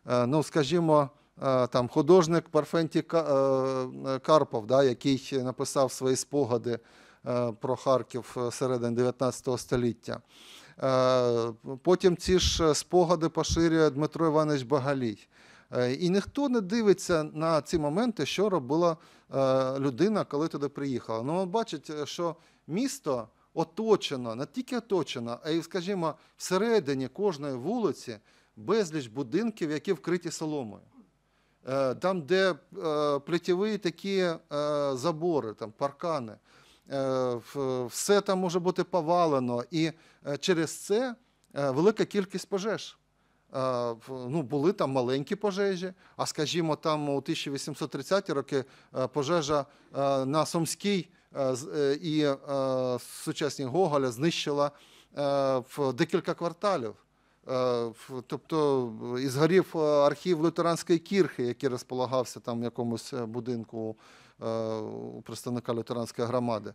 Ну, скажімо, Е, там художник Парфенті е, е, Карпов, да, який написав свої спогади про Харків середини 19 століття. Потім ці ж спогади поширює Дмитро Іванович Багалій. І ніхто не дивиться на ці моменти, що робила людина, коли туди приїхала. Ну, бачить, що місто оточено, не тільки оточено, а й, скажімо, всередині кожної вулиці безліч будинків, які вкриті соломою. Е, там, де е, плетєві такі е, забори, там паркани, все там може бути повалено. І через це велика кількість пожеж. Ну, Були там маленькі пожежі, а скажімо, там у 1830-ті роки пожежа на Сомській і сучасній Гоголя знищила в декілька кварталів. Е, тобто і згорів е, архів лютеранської кірхи, який розполагався там в якомусь е, будинку у представника лютеранської громади.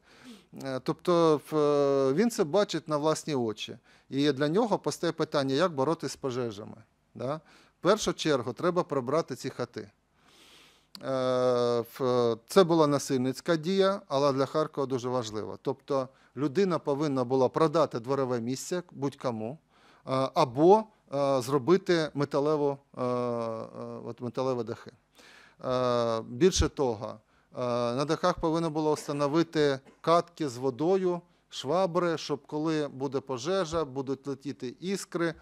Тобто він це бачить на власні очі. І для нього постає питання, як боротися з пожежами. Да? В першу чергу треба прибрати ці хати. Це була насильницька дія, але для Харкова дуже важлива. Тобто людина повинна була продати дворове місце будь-кому. Е, або е, зробити металеву, е, от металеві дахи. Більше того, на дахах повинно було встановити катки з водою, швабри, щоб коли буде пожежа, будуть летіти іскри.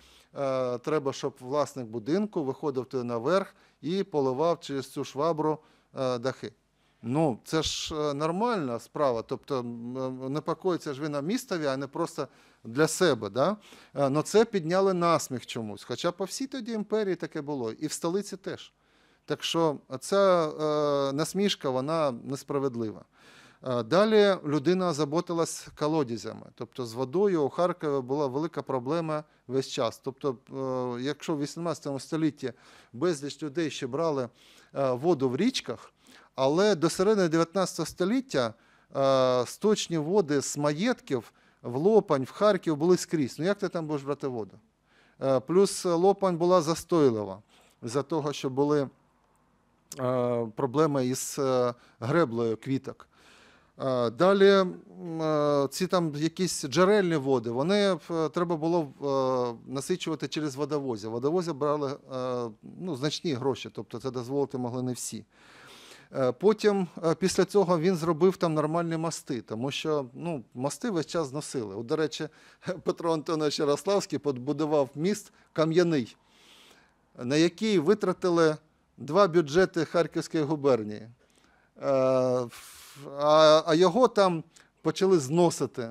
Треба, щоб власник будинку виходив наверх і поливав через цю швабру дахи. Ну, це ж е, нормальна справа. Тобто е, непокоїться ж ви на містові, а не просто для себе. Да? Е, но це підняли насміх чомусь. Хоча по всій тоді імперії таке було, і в столиці теж. Так що ця насмішка, вона несправедлива. Далі людина озаботилась колодязями, тобто з водою у Харкові була велика проблема весь час. Тобто, якщо в 18 столітті безліч людей ще брали воду в річках, але до середини 19 століття е, сточні води з маєтків в Лопань, в Харків були скрізь. Ну як ти там будеш брати воду? Е, плюс Лопань була застойлива за того, що були е, проблеми із греблею квіток. Далі ці там якісь джерельні води, вони треба було насичувати через водовозя. Водовозя брали ну, значні гроші, тобто це дозволити могли не всі. Е, потім е, після цього він зробив там нормальні мости, тому що ну, мости весь час зносили. От, До речі, Петро Антонович Ярославський побудував міст Кам'яний, на який витратили два бюджети Харківської губернії. Е, а його там почали зносити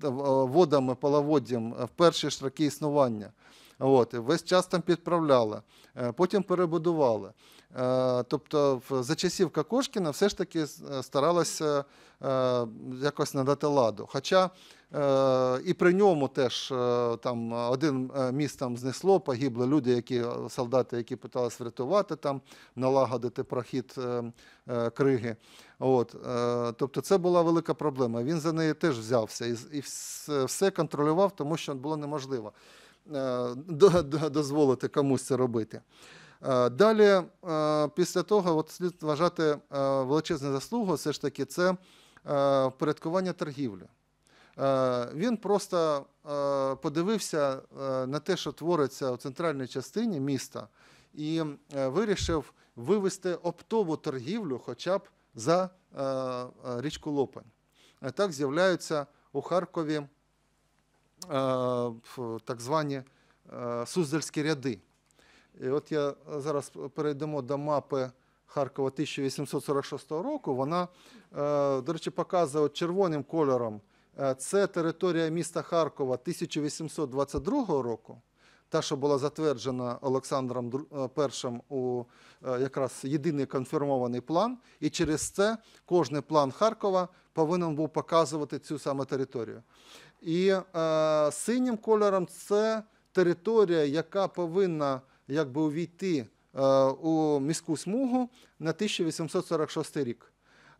водами, половоддям в перші ж роки існування. От, Весь час там підправляли, потім перебудували. Е, тобто, за часів Какошкіна все ж таки е, старалася е, якось надати ладу. Хоча і при ньому теж там один міст там знесло, погибли люди, які солдати, які питалися врятувати там, налагодити прохід криги. От, Тобто це була велика проблема. Він за неї теж взявся і все контролював, тому що було неможливо дозволити комусь це робити. Е, далі, е, після того, от слід вважати е, величезну заслугу, все ж таки, це впорядкування торгівлі. Він просто подивився на те, що твориться у центральній частині міста, і вирішив вивести оптову торгівлю хоча б за річку Лопань. Так з'являються у Харкові так звані суздальські ряди. І от я зараз перейдемо до мапи Харкова 1846 року. Вона, е, до речі, показує червоним кольором. Е, це територія міста Харкова 1822 року. Та, що була затверджена Олександром І е, у якраз єдиний конфірмований план, і через це кожен план Харкова повинен був показувати цю саме територію. І е, синім кольором це територія, яка повинна якби увійти е, у міську смугу на 1846 рік.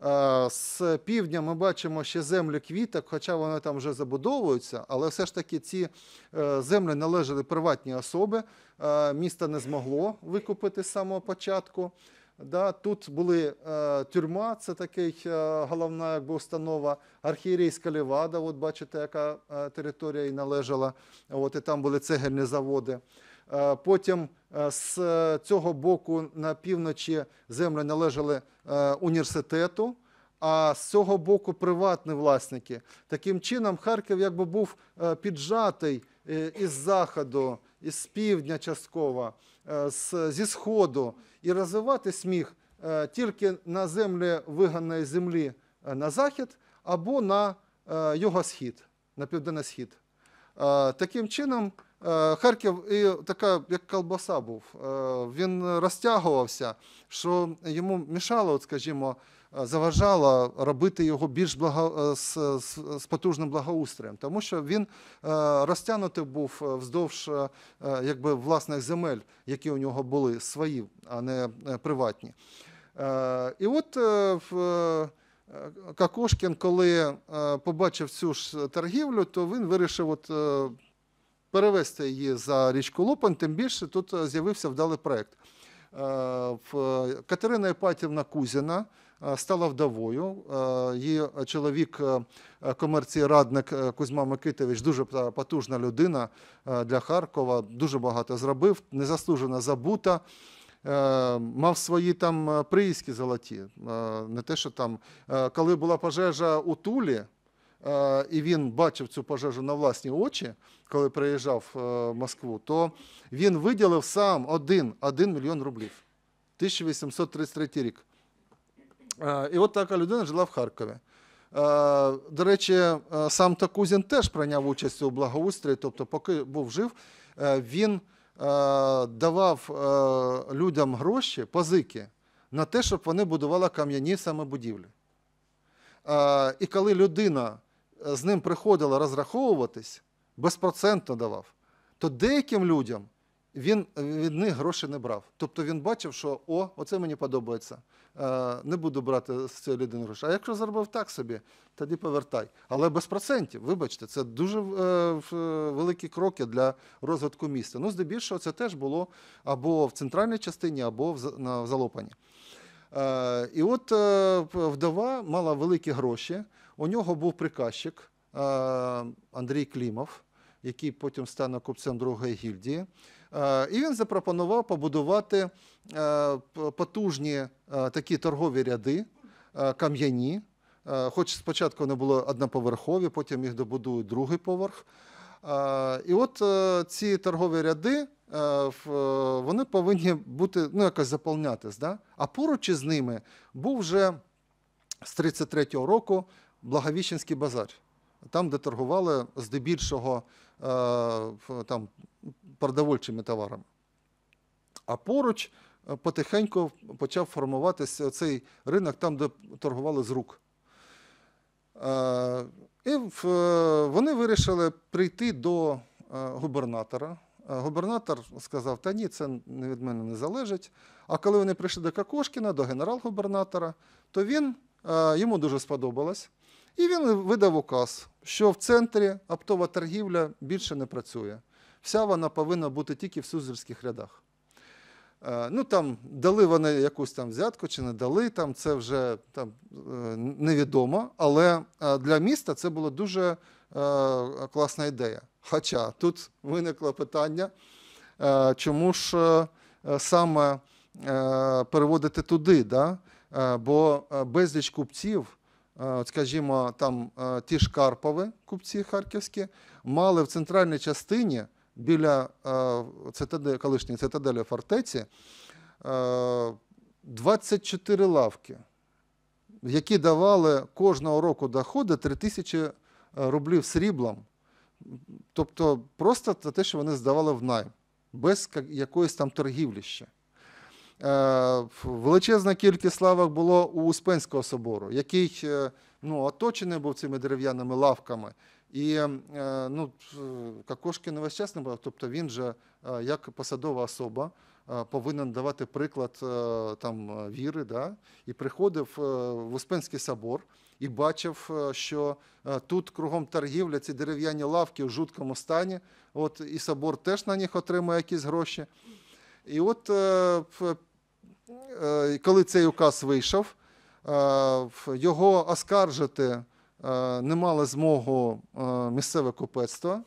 Е, з півдня ми бачимо ще землю квіток, хоча вони там вже забудовуються, але все ж таки ці е, землі належали приватні особи. Місто не змогло викупити з самого початку. Да, Тут були е, тюрма, це такий е, головна якби, установа, архієрійська левада, от бачите, яка е, територія і належала. От, І там були цегельні заводи. Е, потім е, з е, цього боку на півночі землі належали університету. А з цього боку приватні власники. Таким чином, Харків якби був піджатий із заходу, із півдня частково, зі сходу, і розвивати сміх тільки на землі виганої землі на захід або на Його схід на південний схід Таким чином, Е, Харків і така, як колбаса був. Е, він розтягувався, що йому мішало, от, скажімо, е, заважало робити його більш благо... з, з, з потужним благоустроєм, тому що він розтягнутий був вздовж якби, власних земель, які у нього були свої, а не приватні. І от в. Какошкін, коли побачив цю ж торгівлю, то він вирішив от перевести її за річку Лопань, тим більше тут е, з'явився вдалий проєкт. Е, е, Катерина Іпатівна Кузіна стала вдовою. Її чоловік, комерцій радник Кузьма Микитович, дуже потужна людина для Харкова, дуже багато зробив, незаслужено забута. Мав свої там приїзки золоті. Не те, що там, коли була пожежа у Тулі. Е, і він бачив цю пожежу на власні очі, коли приїжджав е, в Москву, то він виділив сам один, один мільйон рублів. 1833 рік. Е, і от така людина жила в Харкові. До речі, сам Такузін теж прийняв участь у благоустрої, тобто, поки був жив, він давав людям гроші, позики на те, щоб вони будували кам'яні саме будівлі. І коли людина Е, з ним приходили розраховуватись, безпроцентно давав, то деяким людям він е, від них гроші не брав. Тобто він бачив, що о, оце мені подобається. Е, не буду брати з цієї людини гроші. А якщо заробив так собі, тоді повертай. Але без процентів, вибачте, це дуже великі кроки для розвитку міста. Ну, здебільшого, це теж було або в центральній частині, або в залопані. І от вдова мала великі гроші. У нього був приказчик е, Андрій Клімов, який потім стане купцем другої гільдії. Е, і він запропонував побудувати е, потужні такі торгові ряди, кам'яні. Хоч спочатку вони були одноповерхові, потім їх добудують другий поверх. І от ці торгові ряди вони повинні бути ну, якось заповнятись. Да? А поруч із ними був вже з 33-го року Благовіщенський базар, там, де торгували здебільшого е, там, продовольчими товарами. А поруч е, потихеньку почав формуватися цей ринок, там, де торгували з рук. Е, і вони вирішили прийти до губернатора. Губернатор сказав, та ні, це від мене не залежить. А коли вони прийшли до Какошкіна, до генерал-губернатора, то він йому дуже сподобалось. І він видав указ, що в центрі оптова торгівля більше не працює. Вся вона повинна бути тільки в сузерських рядах. Е, ну там Дали вони якусь там взятку чи не дали, там це вже там, е, невідомо. Але е, для міста це була дуже класна ідея. Хоча тут виникло питання, чому ж саме переводити туди, да? бо безліч купців. Е, от скажімо, там е, ті ж Карпови, купці харківські, мали в центральній частині біля е, цитаделі, колишньої цитаделі фортеці 24 лавки, які давали кожного року доходи 3 тисячі рублів сріблом. Тобто просто те, що вони здавали в найм, без якоїсь там торгівлі ще. Е, величезна кількість лавок було у Успенського собору, який е, ну, оточений був цими дерев'яними лавками. І е, ну, Кокошкін весь час не був, тобто він же, як посадова особа, повинен давати приклад там, віри. да? І приходив в Успенський собор і бачив, що тут кругом торгівля ці дерев'яні лавки в жуткому стані. От І собор теж на них отримує якісь гроші. І от Е, коли цей указ вийшов, е, його оскаржити е, не мали змогу місцеве купецтво.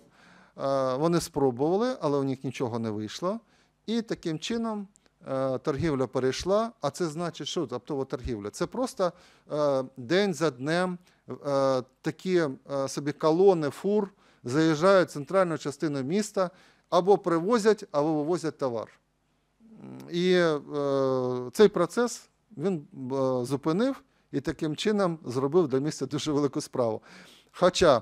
Вони спробували, але у них нічого не вийшло. І таким чином торгівля перейшла. А це значить, що оптова тобто, торгівля? Це просто день за днем такі собі колони, фур заїжджають в центральну частину міста або привозять, або вивозять товар. І е, цей процес він е, зупинив і таким чином зробив для міста дуже велику справу. Хоча е,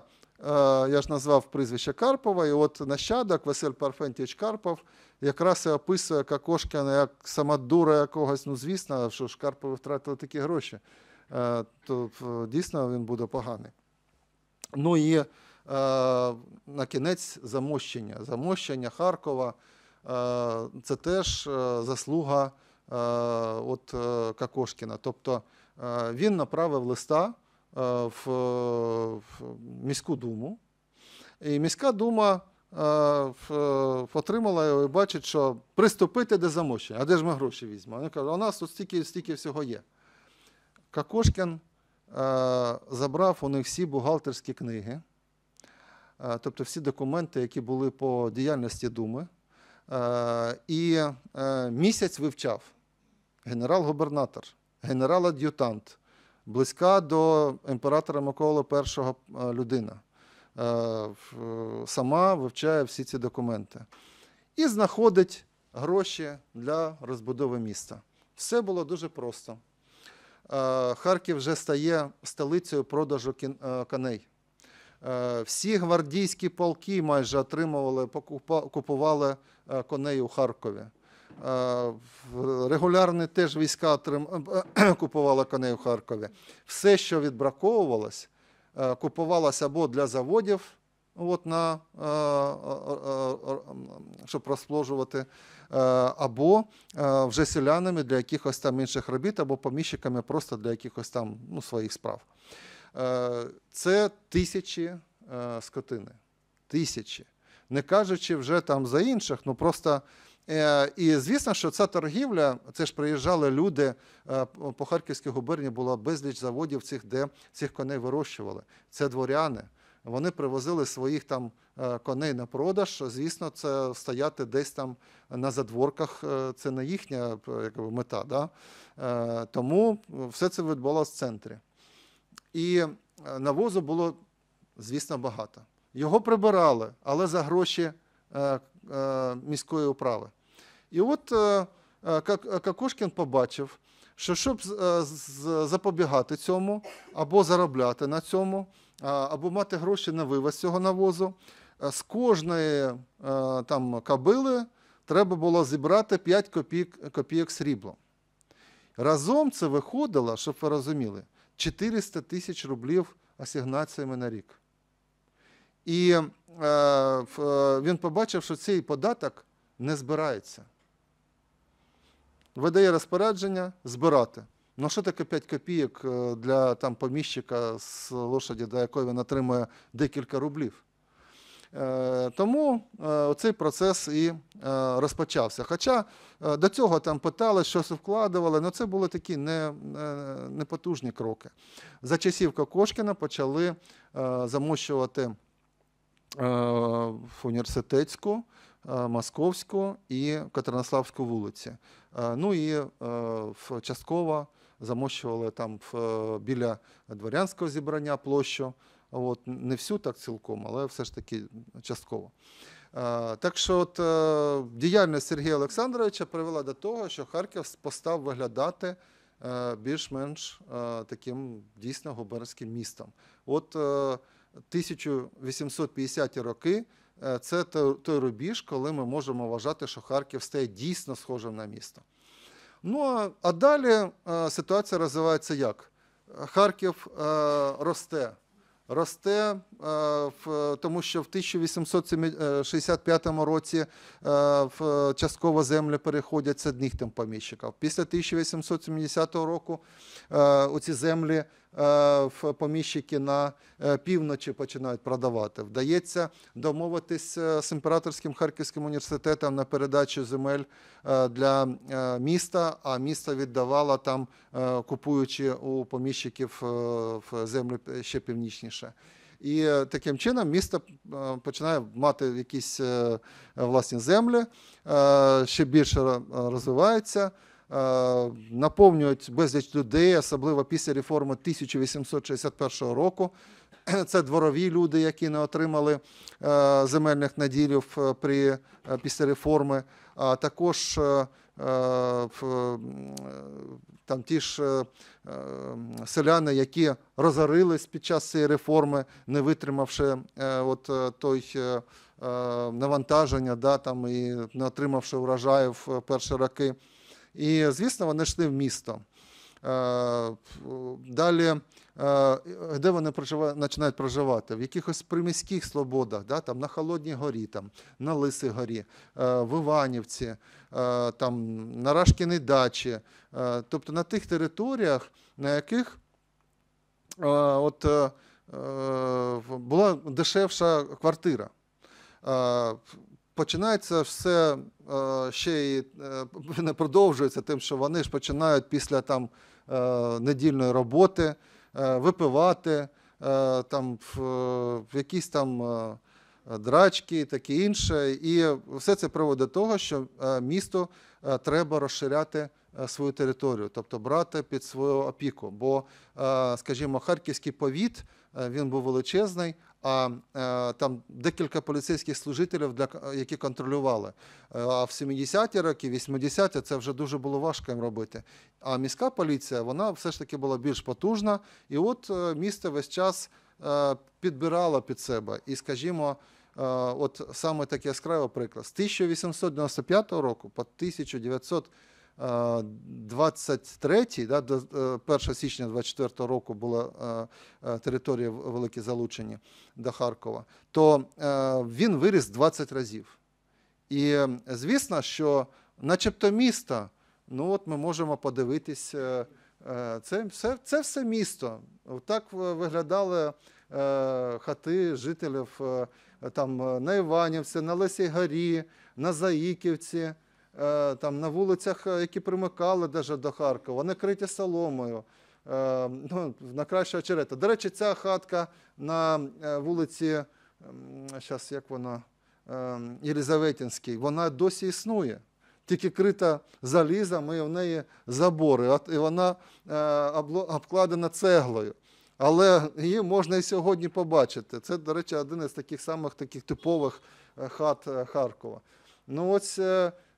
я ж назвав прізвище Карпова, і от нащадок Василь Парфентіч Карпов якраз і описує Кокошкіна як сама дура якогось, ну звісно, що ж Карпови втратили такі гроші, е, то е, дійсно він буде поганий. Ну і е, на кінець замощення, замощення Харкова. Е, це теж е, заслуга е, от Какошкіна. Тобто він направив листа в міську думу, і міська дума отримала його і бачить, що приступити до замочення. а де ж ми гроші візьмемо? Вони кажуть, у нас тут стільки стільки всього є. Какошкін забрав у них всі бухгалтерські книги, тобто всі документи, які були по діяльності думи. Е, і е, місяць вивчав генерал-губернатор, генерал-ад'ютант, близька до імператора Микола І е, людина. Сама вивчає всі ці документи і знаходить гроші для розбудови міста. Все було дуже просто. Харків вже стає столицею продажу коней. Е, всі гвардійські полки майже отримували, купували е, коней у Харкові. Е, регулярні теж війська отрим... купували коней у Харкові. Все, що відбраковувалось, купувалося або для заводів, от на, щоб розпложувати, або вже селянами для якихось там інших робіт, або поміщиками просто для якихось там ну, своїх справ. Е, це тисячі е, скотини. Тисячі. Не кажучи вже там за інших, ну просто. Е, і звісно, що ця торгівля, це ж приїжджали люди по Харківській губернії, була безліч заводів, цих, де цих коней вирощували. Це дворяни. Вони привозили своїх там коней на продаж. Звісно, це стояти десь там на задворках. Це не їхня якби, мета. Да? Тому все це відбувалося в центрі. І е, навозу було, звісно, багато. Його прибирали, але за гроші е, е, міської управи. І от Какушкін побачив, що щоб запобігати цьому, або заробляти на цьому, або мати гроші на вивоз цього навозу, з кожної там кабили треба було зібрати 5 копійок, копійок срібла. Разом це виходило, щоб ви розуміли. 400 тисяч рублів асигнаціями на рік. І е, е, він побачив, що цей податок не збирається. Видає розпорядження збирати. Ну, що таке 5 копійок е, для там, поміщика з лошаді, до якої він отримує декілька рублів? Е, тому е, цей процес і е, розпочався. Хоча до цього там питали, щось вкладували, але ну, це були такі непотужні кроки. За часів Кокошкіна почали замощувати в університетську. Московську і Катеринославську вулиці. Ну і частково замощували там біля дворянського зібрання площу. От, Не всю так цілком, але все ж таки частково. Е, так що от, е, діяльність Сергія Олександровича привела до того, що Харків постав виглядати е, більш-менш таким дійсно губернським містом. От 1850-ті роки це той рубіж, коли ми можемо вважати, що Харків стає дійсно схожим на місто. Ну а далі ситуація розвивається як? Харків росте. Росте е, тому, що в 1865 е, році е, частково землі переходять з одних там поміщиків. Після 1870 року оці землі Е, в поміщики на е, півночі починають продавати. Вдається домовитися е, з імператорським харківським університетом на передачу земель для міста. А місто віддавало там, купуючи у поміщиків в землю ще північніше. І таким чином місто починає мати якісь власні землі, ще більше розвивається. Е, наповнюють безліч людей, особливо після реформи 1861 року. Це дворові люди, які не отримали е, земельних наділів е, після реформи, а також там ті ж селяни, які розорились під час цієї реформи, не витримавши от той навантаження, да, там, і не отримавши урожаю в перші роки. І, звісно, вони йшли в місто. Е, далі, е, де вони починають проживати? В якихось приміських свободах, да? там, на Холодній горі, там, на Лисій горі, е, в Іванівці, там, на Рашкіній дачі, тобто на тих територіях, на яких от, була дешевша квартира починається все е, ще і е, не продовжується тим, що вони ж починають після там е, недільної роботи випивати там якісь там драчки, і таке інше. І все це приводить до того, що місто треба розширяти свою територію, тобто брати під свою опіку. Бо, скажімо, харківський повіт він був величезний а е, там декілька поліцейських служителів, які контролювали. Е, а в 70-ті роки, 80-ті це вже дуже було важко їм робити. А міська поліція вона все ж таки була більш потужна. І от е, місто весь час підбирало під себе і, скажімо. От саме таке яскравий приклад з 1895 року по 1900 23, е, да, до 1 е, січня 24 року була е, територія великі залучені до Харкова, то він виріс 20 разів. І звісно, що начебто місто, ну от ми можемо подивитися це все, це все місто. Так виглядали хати жителів там на Іванівці, на Лесій Горі, на Заїківці. Е, там на вулицях, е, які примикали даже до Харкова, вони криті соломою. Е, ну, на краще очерета. До речі, ця хатка на вулиці, зараз ем, як вона, ем, Єлізаветінській, вона досі існує. Тільки крита залізом і в неї забори, і вона обкладена цеглою. Але її можна і сьогодні побачити. Це, до речі, один із таких самих таких типових хат Харкова. Ну, ось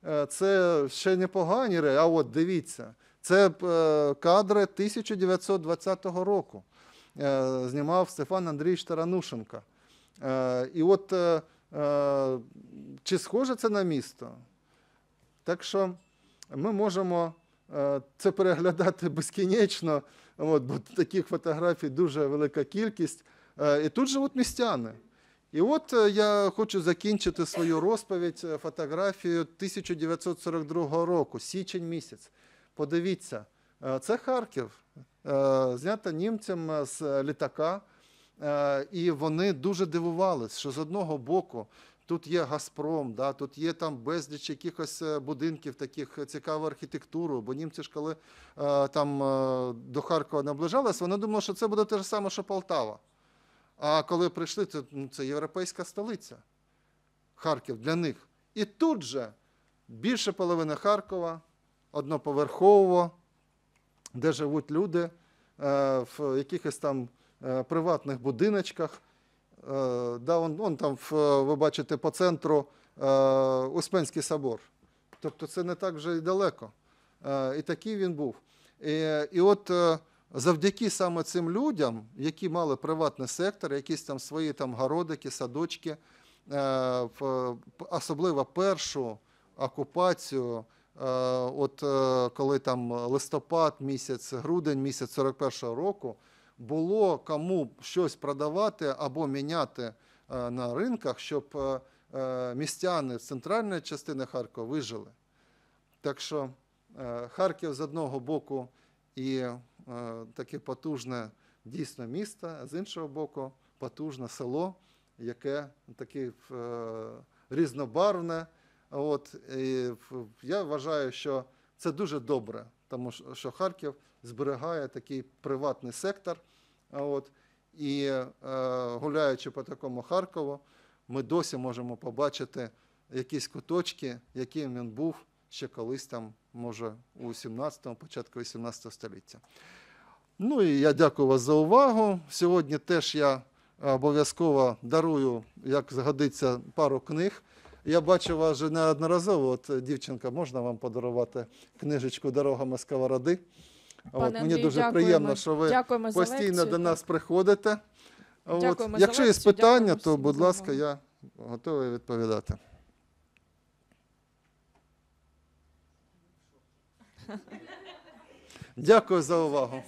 Е, це ще непогані, а от дивіться, це е, кадри 1920 року. Е, знімав Стефан Андрійович Таранушенка. І от чи схоже це на місто? Так що ми можемо це переглядати безкінечно, от, бо таких фотографій дуже велика кількість. І тут живуть містяни. І от е, я хочу закінчити свою розповідь е, фотографією 1942 року, січень місяць. Подивіться, е, це Харків, знята німцям з літака. І вони дуже дивувалися, що з одного боку тут є Газпром, да, тут є там безліч якихось будинків, таких цікаву архітектуру. Бо німці ж коли там до Харкова наближались, вони думали, що це буде те ж саме, що Полтава. А коли прийшли, це, ну, це європейська столиця Харків для них. І тут же більше половини Харкова, одноповерхово, де живуть люди е, в якихось там е, приватних будиночках. Е, да, он, он там, Ви бачите, по центру Успенський собор. Тобто це не так вже і далеко. І такий він був. І, і от завдяки саме цим людям, які мали приватний сектор, якісь там свої там городики, садочки, е, особливо першу окупацію. Е, от е, коли там листопад місяць, грудень місяць 41-го року було кому щось продавати або міняти на ринках, щоб містяни з центральної частини Харкова вижили. Так що Харків з одного боку і Е, таке потужне дійсно місто, а з іншого боку, потужне село, яке таке е, різнобарвне. От, і Я вважаю, що це дуже добре, тому що Харків зберігає такий приватний сектор. От, І е, гуляючи по такому Харкову, ми досі можемо побачити якісь куточки, яким він був ще колись там, може, у 17-му, початку 18 століття. Ну і я дякую вас за увагу. Сьогодні теж я обов'язково дарую, як згодиться, пару книг. Я бачу вас вже неодноразово. От дівчинка, можна вам подарувати книжечку Дорогами сковороди. Пане От, Мені Андрій, дуже дякуємо. приємно, що ви дякуємо постійно до нас приходите. Дякуємо От, Якщо є питання, дякуємо то будь ласка, я готовий відповідати. Дякую за увагу.